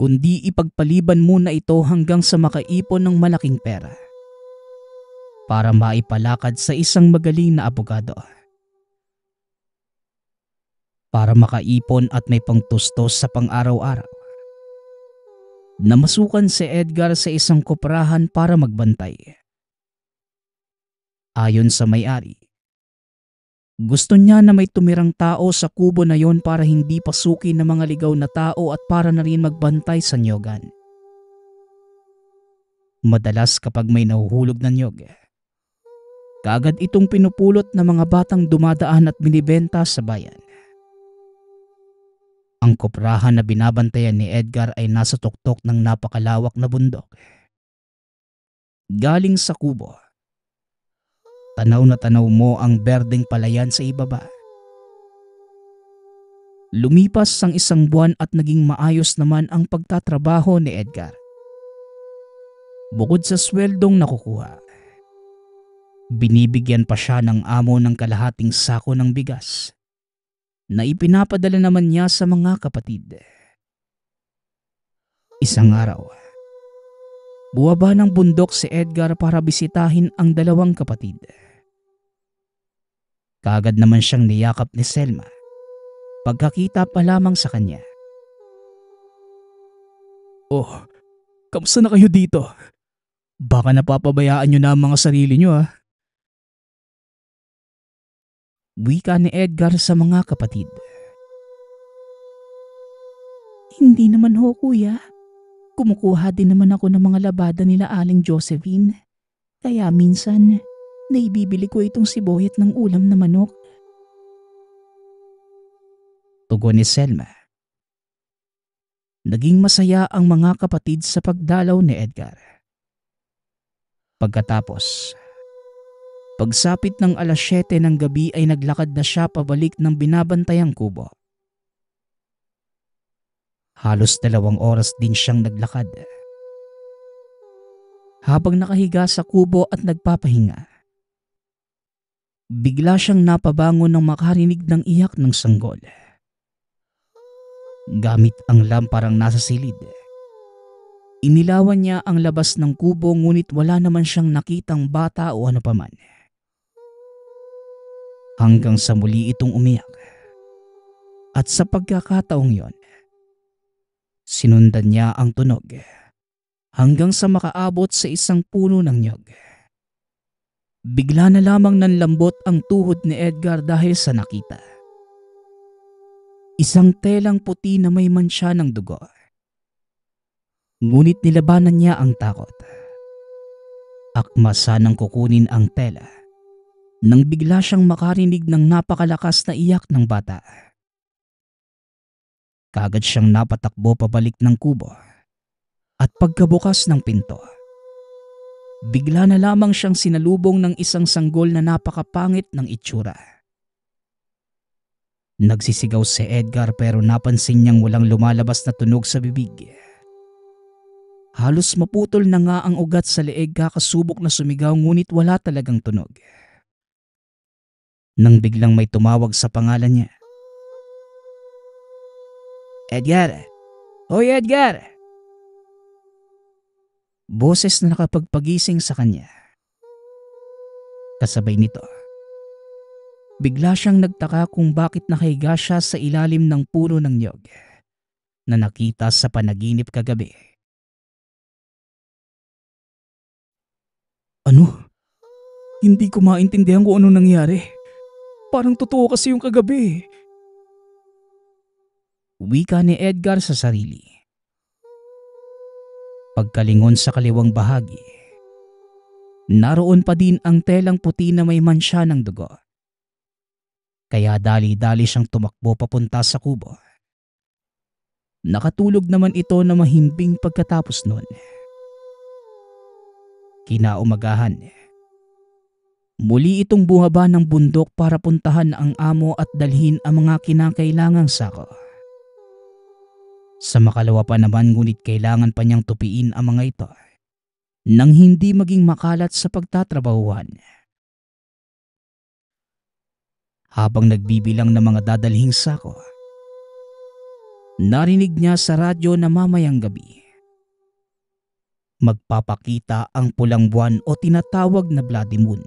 Kundi ipagpaliban muna ito hanggang sa makaipon ng malaking pera para maipalakad sa isang magaling na abogado para makaipon at may pangtustos sa pang-araw-araw. Namasukan si Edgar sa isang koprahan para magbantay. Ayon sa may-ari, gusto niya na may tumirang tao sa kubo na yon para hindi pasukin ng mga ligaw na tao at para na rin magbantay sa nyogan. Madalas kapag may nahuhulog na nyog, kagad itong pinupulot ng mga batang dumadaan at binibenta sa bayan. Ang kuprahan na binabantayan ni Edgar ay nasa tuktok ng napakalawak na bundok. Galing sa kubo, tanaw na tanaw mo ang berdeng palayan sa ibaba. Lumipas ang isang buwan at naging maayos naman ang pagtatrabaho ni Edgar. Bukod sa sweldong nakukuha, binibigyan pa siya ng amo ng kalahating sako ng bigas na ipinapadala naman niya sa mga kapatid. Isang araw, buwaba ng bundok si Edgar para bisitahin ang dalawang kapatid. Kagad naman siyang niyakap ni Selma pagkakita pa lamang sa kanya. Oh, kamusta na kayo dito? Baka napapabayaan nyo na ang mga sarili nyo ah. Wika ni Edgar sa mga kapatid. Hindi naman ho kuya. Kumukuha din naman ako ng mga labada nila Aling Josephine. Kaya minsan, naibibili ko itong siboyet ng ulam na manok. Tugon ni Selma. Naging masaya ang mga kapatid sa pagdalaw ni Edgar. Pagkatapos, Pagsapit ng alas 7 ng gabi ay naglakad na siya pabalik ng binabantayang kubo. Halos dalawang oras din siyang naglakad. Habang nakahiga sa kubo at nagpapahinga, bigla siyang napabangon nang makarinig ng iyak ng sanggol. Gamit ang lamparang nasa silid. Inilawan niya ang labas ng kubo ngunit wala naman siyang nakitang bata o ano paman. man hanggang sa muli itong umiyak. At sa pagkakataong yon, sinundan niya ang tunog hanggang sa makaabot sa isang puno ng nyog. Bigla na lamang nanlambot ang tuhod ni Edgar dahil sa nakita. Isang telang puti na may mansya ng dugo. Ngunit nilabanan niya ang takot. Akma sanang kukunin ang tela nang bigla siyang makarinig ng napakalakas na iyak ng bata. Kagad siyang napatakbo pabalik ng kubo at pagkabukas ng pinto. Bigla na lamang siyang sinalubong ng isang sanggol na napakapangit ng itsura. Nagsisigaw si Edgar pero napansin niyang walang lumalabas na tunog sa bibig. Halos maputol na nga ang ugat sa leeg kakasubok na sumigaw ngunit wala talagang tunog nang biglang may tumawag sa pangalan niya. Edgar! Hoy Edgar! Boses na nakapagpagising sa kanya. Kasabay nito, bigla siyang nagtaka kung bakit nakahiga siya sa ilalim ng puno ng nyog na nakita sa panaginip kagabi. Ano? Hindi ko maintindihan kung ano nangyari. Parang totoo kasi
yung kagabi. Eh.
Wika ni Edgar sa sarili. Pagkalingon sa kaliwang bahagi, naroon pa din ang telang puti na may mansya ng dugo. Kaya dali-dali siyang tumakbo papunta sa kubo. Nakatulog naman ito na mahimbing pagkatapos nun. Kinaumagahan, Muli itong buhaba ng bundok para puntahan ang amo at dalhin ang mga kinakailangang sako. Sa makalawa pa naman ngunit kailangan pa niyang tupiin ang mga ito nang hindi maging makalat sa pagtatrabahuhan. Habang nagbibilang ng mga dadalhing sako, narinig niya sa radyo na mamayang gabi. Magpapakita ang pulang buwan o tinatawag na bloody moon.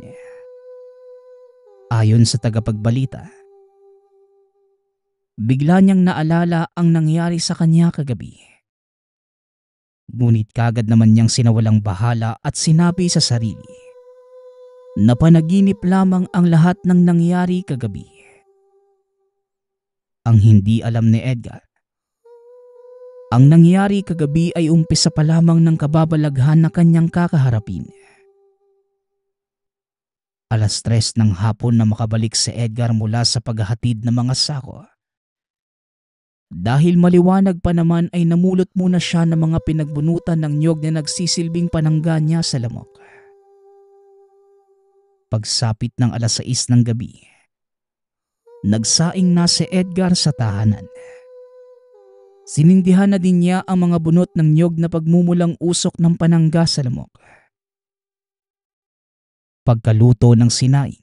Ayon sa tagapagbalita, bigla niyang naalala ang nangyari sa kanya kagabi. Ngunit kagad naman niyang sinawalang bahala at sinabi sa sarili Napanaginip lamang ang lahat ng nangyari kagabi. Ang hindi alam ni Edgar, ang nangyari kagabi ay umpisa pa lamang ng kababalaghan na kanyang kakaharapin. Alas tres ng hapon na makabalik si Edgar mula sa paghahatid ng mga sako. Dahil maliwanag pa naman ay namulot muna siya ng mga pinagbunutan ng niyog na nagsisilbing panangga niya sa lamok. Pagsapit ng alas 6 ng gabi, nagsaing na si Edgar sa tahanan. Sinindihan na din niya ang mga bunot ng niyog na pagmumulang usok ng panangga sa lamok pagkaluto ng sinaing.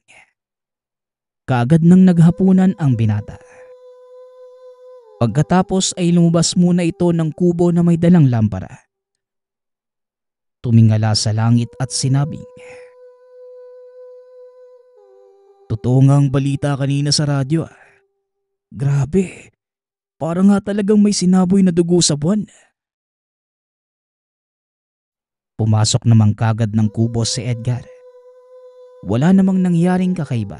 Kaagad nang naghapunan ang binata. Pagkatapos ay lumabas muna ito ng kubo na may dalang lampara. Tumingala sa langit at sinabing, Totoo nga ang balita kanina sa radyo ah. Grabe, parang nga talagang may sinaboy na dugo sa buwan. Pumasok naman kagad ng kubo si Edgar. Wala namang nangyaring kakaiba.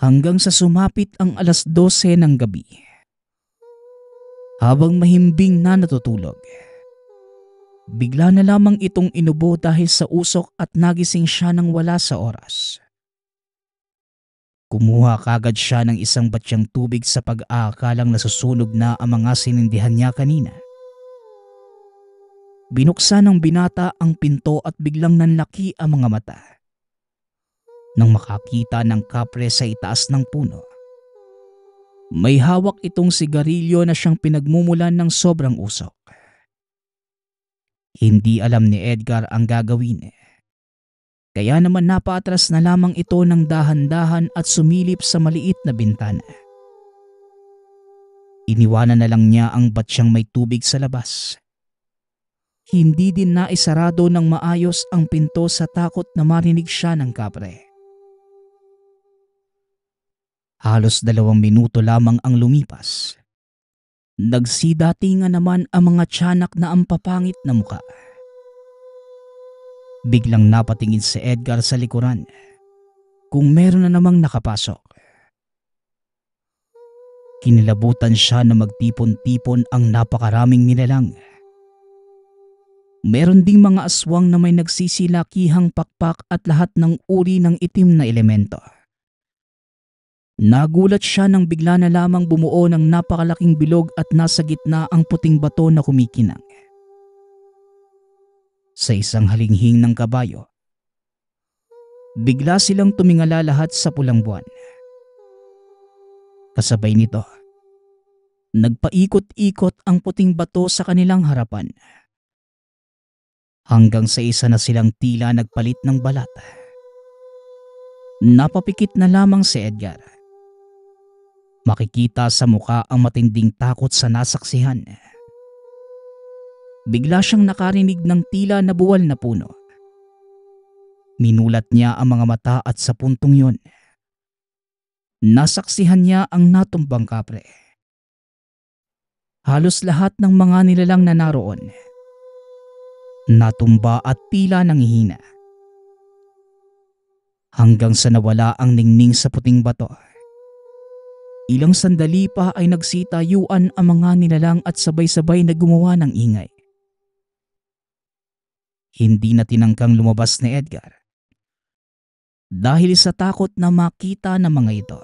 Hanggang sa sumapit ang alas 12 ng gabi. Habang mahimbing na natutulog, bigla na lamang itong inubo dahil sa usok at nagising siya nang wala sa oras. Kumuha kagad siya ng isang batyang tubig sa pag-aakalang nasusunog na ang mga sinindihan niya kanina. Binuksan ng binata ang pinto at biglang nanlaki ang mga mata. Nang makakita ng kapre sa itaas ng puno, may hawak itong sigarilyo na siyang pinagmumulan ng sobrang usok. Hindi alam ni Edgar ang gagawin. Eh. Kaya naman napaatras na lamang ito ng dahan-dahan at sumilip sa maliit na bintana. Iniwanan na lang niya ang batsyang may tubig sa labas hindi din naisarado ng maayos ang pinto sa takot na marinig siya ng kapre. Halos dalawang minuto lamang ang lumipas. Nagsidati nga naman ang mga tiyanak na ang papangit na muka. Biglang napatingin si Edgar sa likuran kung meron na namang nakapasok. Kinilabutan siya na magtipon-tipon ang napakaraming nilalang. lang Meron ding mga aswang na may nagsisilakihang pakpak at lahat ng uri ng itim na elemento. Nagulat siya nang bigla na lamang bumuo ng napakalaking bilog at nasa gitna ang puting bato na kumikinang. Sa isang halinghing ng kabayo, bigla silang tumingala lahat sa pulang buwan. Kasabay nito, nagpaikot-ikot ang puting bato sa kanilang harapan hanggang sa isa na silang tila nagpalit ng balat. Napapikit na lamang si Edgar. Makikita sa muka ang matinding takot sa nasaksihan. Bigla siyang nakarinig ng tila na buwal na puno. Minulat niya ang mga mata at sa puntong yun. Nasaksihan niya ang natumbang kapre. Halos lahat ng mga nilalang na naroon Natumba at tila nanghihina. Hanggang sa nawala ang ningning sa puting bato. Ilang sandali pa ay nagsitayuan ang mga nilalang at sabay-sabay na gumawa ng ingay. Hindi na tinangkang lumabas ni Edgar dahil sa takot na makita ng mga ito.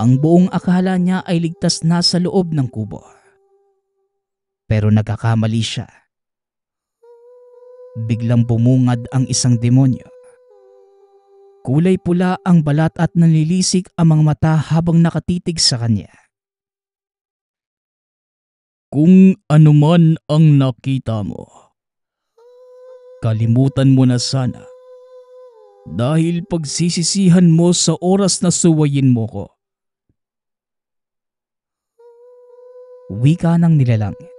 Ang buong akala niya ay ligtas na sa loob ng kubo. Pero nagkakamali siya. Biglang bumungad ang isang demonyo. Kulay pula ang balat at nanlilisik ang mga mata habang nakatitig sa kanya. Kung anuman ang nakita mo, kalimutan mo na sana. Dahil pagsisisihan mo sa oras na suwayin mo ko. Wika ng nilalangit.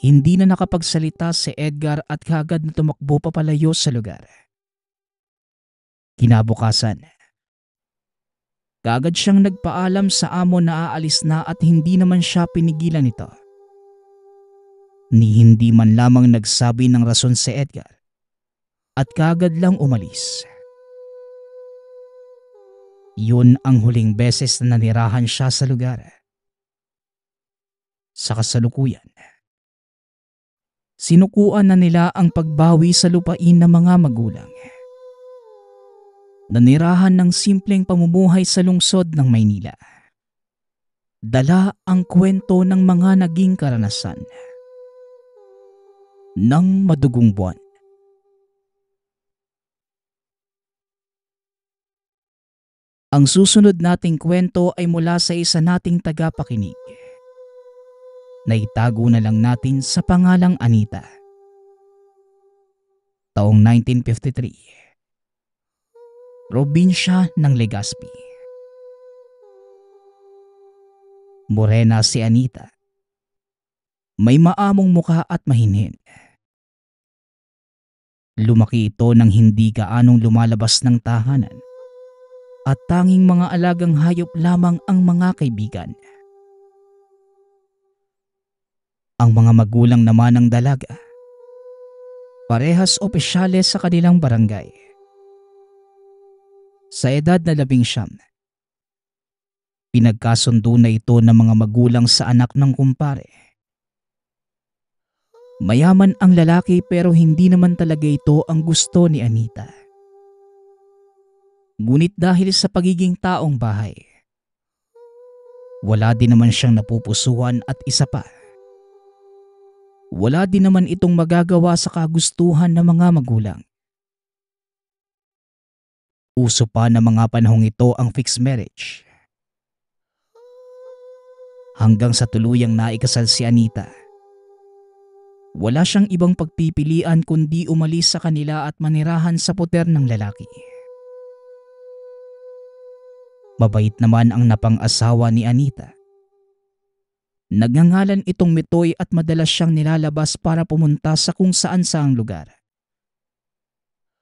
Hindi na nakapagsalita si Edgar at kagad na tumakbo papalayo sa lugar. Kinabukasan, kagad siyang nagpaalam sa amo na aalis na at hindi naman siya pinigilan ito. Ni hindi man lamang nagsabi ng rason si Edgar at kagad lang umalis. Yun ang huling beses na nanirahan siya sa lugar. Sa kasalukuyan, sinukuan na nila ang pagbawi sa lupain ng mga magulang. Nanirahan ng simpleng pamumuhay sa lungsod ng Maynila. Dala ang kwento ng mga naging karanasan. Nang madugong buwan. Ang susunod nating kwento ay mula sa isa nating tagapakinig na itago na lang natin sa pangalang Anita. Taong 1953 Probinsya ng Legazpi Morena si Anita. May maamong mukha at mahinhin. Lumaki ito nang hindi gaanong lumalabas ng tahanan at tanging mga alagang hayop lamang ang mga kaibigan. Ang mga magulang naman ng dalaga, parehas opisyales sa kanilang barangay. Sa edad na labing siyam, pinagkasundo na ito ng mga magulang sa anak ng kumpare. Mayaman ang lalaki pero hindi naman talaga ito ang gusto ni Anita. Ngunit dahil sa pagiging taong bahay, wala din naman siyang napupusuhan at isa pa wala din naman itong magagawa sa kagustuhan ng mga magulang. Uso pa ng mga panahong ito ang fixed marriage. Hanggang sa tuluyang naikasal si Anita. Wala siyang ibang pagpipilian kundi umalis sa kanila at manirahan sa puter ng lalaki. Mabait naman ang napang-asawa ni Anita Nagngangalan itong Mitoy at madalas siyang nilalabas para pumunta sa kung saan saang lugar.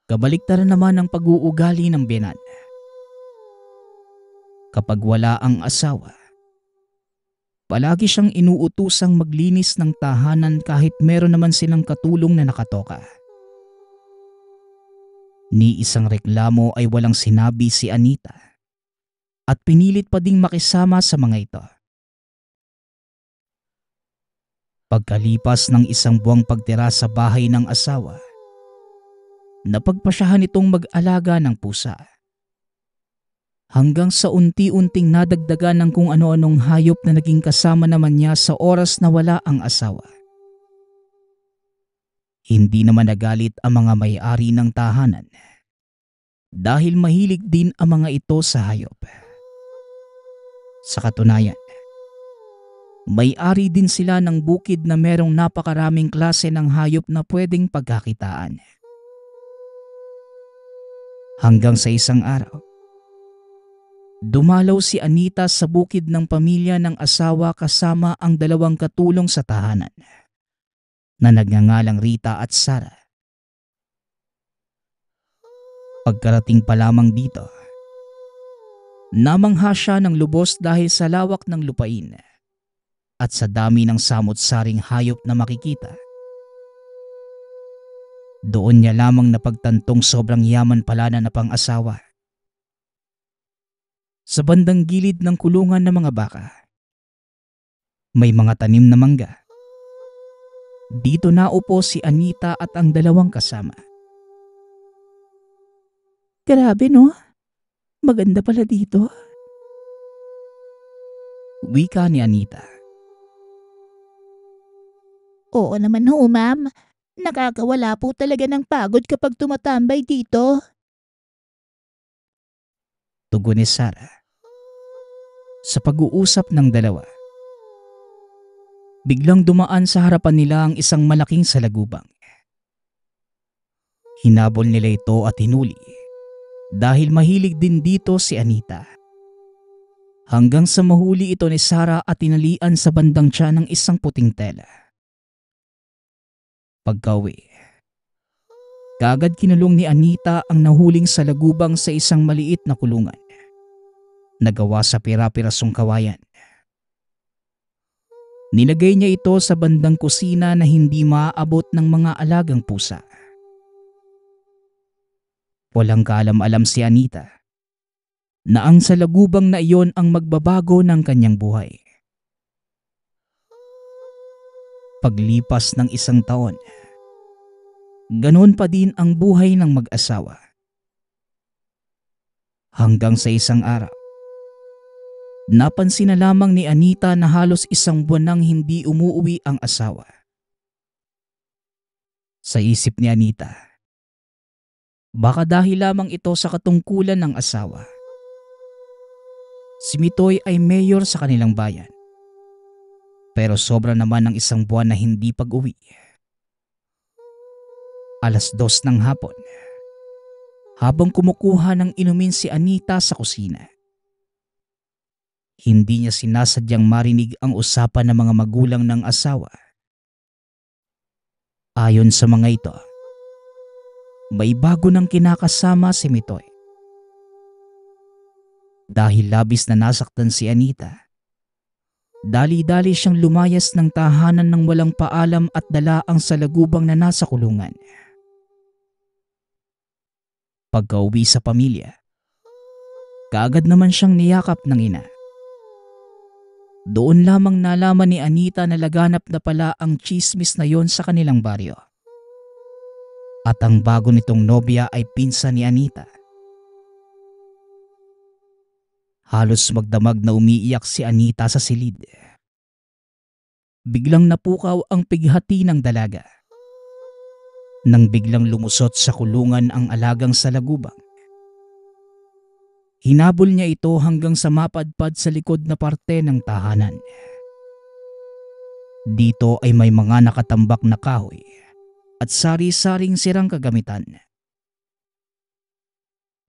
Kabaliktaran naman ang pag-uugali ng Binan. Kapag wala ang asawa, palagi siyang inuutosang maglinis ng tahanan kahit meron naman silang katulong na nakatoka. Ni isang reklamo ay walang sinabi si Anita at pinilit pa ding makisama sa mga ito. Pagkalipas ng isang buwang pagtira sa bahay ng asawa, napagpasyahan itong mag-alaga ng pusa. Hanggang sa unti-unting nadagdagan ng kung ano-anong hayop na naging kasama naman niya sa oras na wala ang asawa. Hindi naman nagalit ang mga may-ari ng tahanan dahil mahilig din ang mga ito sa hayop. Sa katunayan, may-ari din sila ng bukid na merong napakaraming klase ng hayop na pwedeng pagkakitaan. Hanggang sa isang araw, dumalaw si Anita sa bukid ng pamilya ng asawa kasama ang dalawang katulong sa tahanan na nagngangalang Rita at Sara. Pagkarating pa lamang dito, namangha siya ng lubos dahil sa lawak ng lupain at sa dami ng samot-saring hayop na makikita. Doon niya lamang napagtantong sobrang yaman pala na napang-asawa. Sa bandang gilid ng kulungan ng mga baka, may mga tanim na mangga. Dito naupo si Anita at ang dalawang kasama. Grabe no? Maganda pala dito. Wika ni Anita. Oo naman ho, ma'am. Nakakawala po talaga ng pagod kapag tumatambay dito. Tugon ni Sara Sa pag-uusap ng dalawa, biglang dumaan sa harapan nila ang isang malaking salagubang. Hinabol nila ito at hinuli dahil mahilig din dito si Anita. Hanggang sa mahuli ito ni Sara at tinalian sa bandang tiyan ng isang puting tela pagkawi. Kagad kinulong ni Anita ang nahuling sa lagubang sa isang maliit na kulungan. Nagawa sa pirapirasong kawayan. Nilagay niya ito sa bandang kusina na hindi maaabot ng mga alagang pusa. Walang kaalam-alam si Anita na ang salagubang na iyon ang magbabago ng kanyang buhay. paglipas ng isang taon. Ganoon pa din ang buhay ng mag-asawa. Hanggang sa isang araw, napansin na lamang ni Anita na halos isang buwan nang hindi umuwi ang asawa. Sa isip ni Anita, baka dahil lamang ito sa katungkulan ng asawa. Si Mitoy ay mayor sa kanilang bayan. Pero sobra naman ang isang buwan na hindi pag-uwi. Alas dos ng hapon. Habang kumukuha ng inumin si Anita sa kusina. Hindi niya sinasadyang marinig ang usapan ng mga magulang ng asawa. Ayon sa mga ito, may bago ng kinakasama si Mitoy. Dahil labis na nasaktan si Anita, Dali-dali siyang lumayas ng tahanan ng walang paalam at dala ang salagubang na nasa kulungan. Pagka-uwi sa pamilya, kaagad naman siyang niyakap ng ina. Doon lamang nalaman ni Anita na laganap na pala ang chismis na yon sa kanilang baryo. At ang bago nitong nobya ay pinsa ni Anita – Halos magdamag na umiiyak si Anita sa silid. Biglang napukaw ang pighati ng dalaga. Nang biglang lumusot sa kulungan ang alagang salagubang. Hinabol niya ito hanggang sa mapadpad sa likod na parte ng tahanan. Dito ay may mga nakatambak na kahoy at sari-saring sirang kagamitan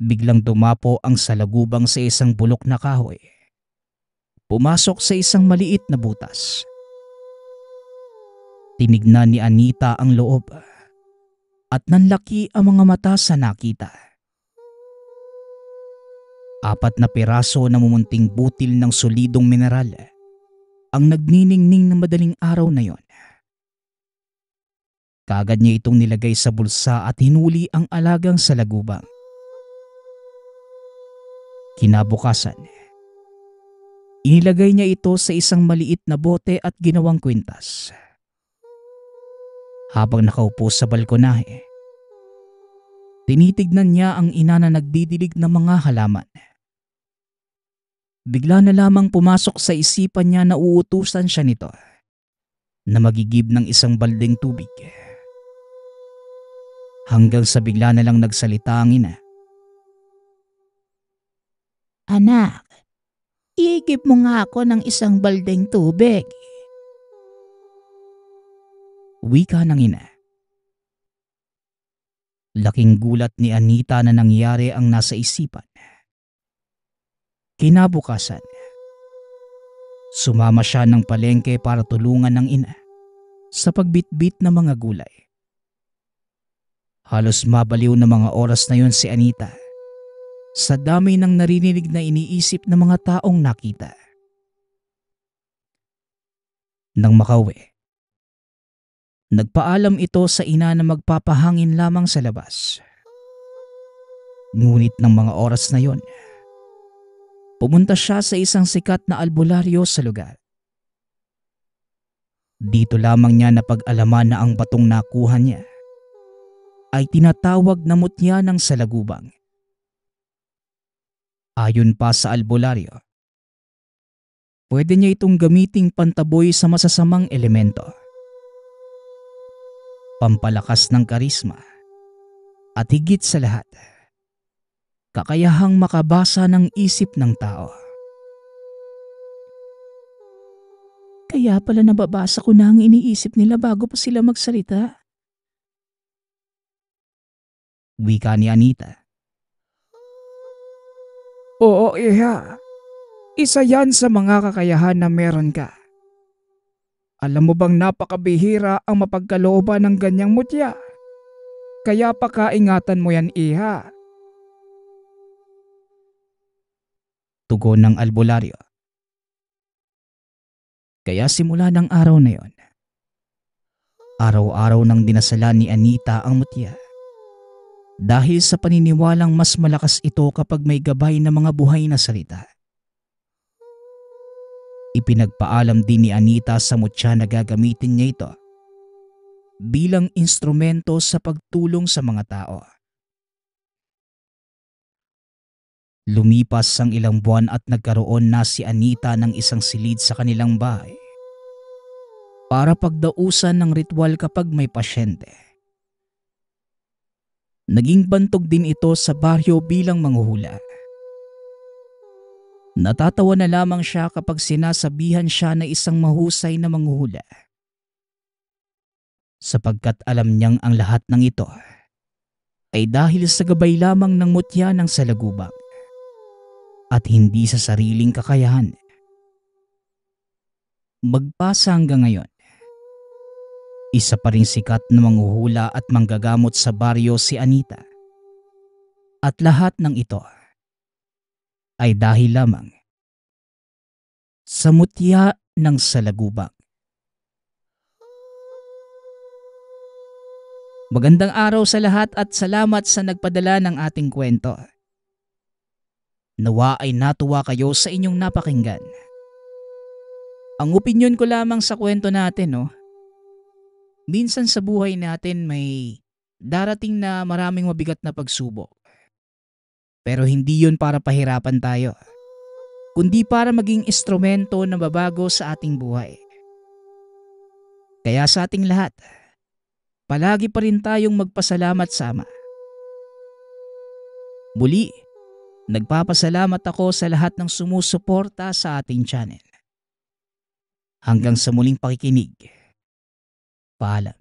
biglang dumapo ang salagubang sa isang bulok na kahoy. Pumasok sa isang maliit na butas. Tinignan ni Anita ang loob at nanlaki ang mga mata sa nakita. Apat na piraso na mumunting butil ng solidong mineral ang nagniningning ng madaling araw na yon. Kagad niya itong nilagay sa bulsa at hinuli ang alagang sa lagubang. Kinabukasan, inilagay niya ito sa isang maliit na bote at ginawang kwintas. Habang nakaupo sa balkonahe, tinitignan niya ang ina na nagdidilig ng mga halaman. Bigla na lamang pumasok sa isipan niya na uutusan siya nito na magigib ng isang balding tubig. Hanggang sa bigla na lang nagsalita ang ina Anak, iigib mo nga ako ng isang baldeng tubig. Wika ng ina. Laking gulat ni Anita na nangyari ang nasa isipan. Kinabukasan, sumama siya ng palengke para tulungan ng ina sa pagbitbit ng mga gulay. Halos mabaliw na mga oras na yun si Anita sa dami ng narinig na iniisip ng mga taong nakita. Nang makauwi, nagpaalam ito sa ina na magpapahangin lamang sa labas. Ngunit ng mga oras na yon, pumunta siya sa isang sikat na albularyo sa lugar. Dito lamang niya napag-alaman na ang batong nakuha niya ay tinatawag na mutya ng salagubang Ayon pa sa albularyo, pwede niya itong gamiting pantaboy sa masasamang elemento. Pampalakas ng karisma at higit sa lahat, kakayahang makabasa ng isip ng tao. Kaya pala nababasa ko na ang iniisip nila bago pa sila magsalita. Wika ni Anita Oo, Iha. Isa yan sa mga kakayahan na meron ka. Alam mo bang napakabihira ang mapagkalooban ng ganyang mutya? Kaya pakaingatan mo yan, Iha. Tugon ng albularyo. Kaya simula ng araw na yon, araw-araw nang dinasalan ni Anita ang mutya dahil sa paniniwalang mas malakas ito kapag may gabay na mga buhay na salita. Ipinagpaalam din ni Anita sa mutya na gagamitin niya ito bilang instrumento sa pagtulong sa mga tao. Lumipas ang ilang buwan at nagkaroon na si Anita ng isang silid sa kanilang bahay para pagdausan ng ritual kapag may pasyente. Naging bantog din ito sa baryo bilang manghuhula. Natatawa na lamang siya kapag sinasabihan siya na isang mahusay na manghuhula. Sapagkat alam niyang ang lahat ng ito ay dahil sa gabay lamang ng mutya ng salagubak at hindi sa sariling kakayahan. Magpasa hanggang ngayon, isa pa rin sikat na manguhula at manggagamot sa baryo si Anita. At lahat ng ito ay dahil lamang sa mutya ng salagubak. Magandang araw sa lahat at salamat sa nagpadala ng ating kwento. Nawa ay natuwa kayo sa inyong napakinggan. Ang opinyon ko lamang sa kwento natin no, minsan sa buhay natin may darating na maraming mabigat na pagsubok. Pero hindi yon para pahirapan tayo, kundi para maging instrumento na babago sa ating buhay. Kaya sa ating lahat, palagi pa rin tayong magpasalamat sa Ama. Muli, nagpapasalamat ako sa lahat ng sumusuporta sa ating channel. Hanggang sa muling pakikinig. በዓለም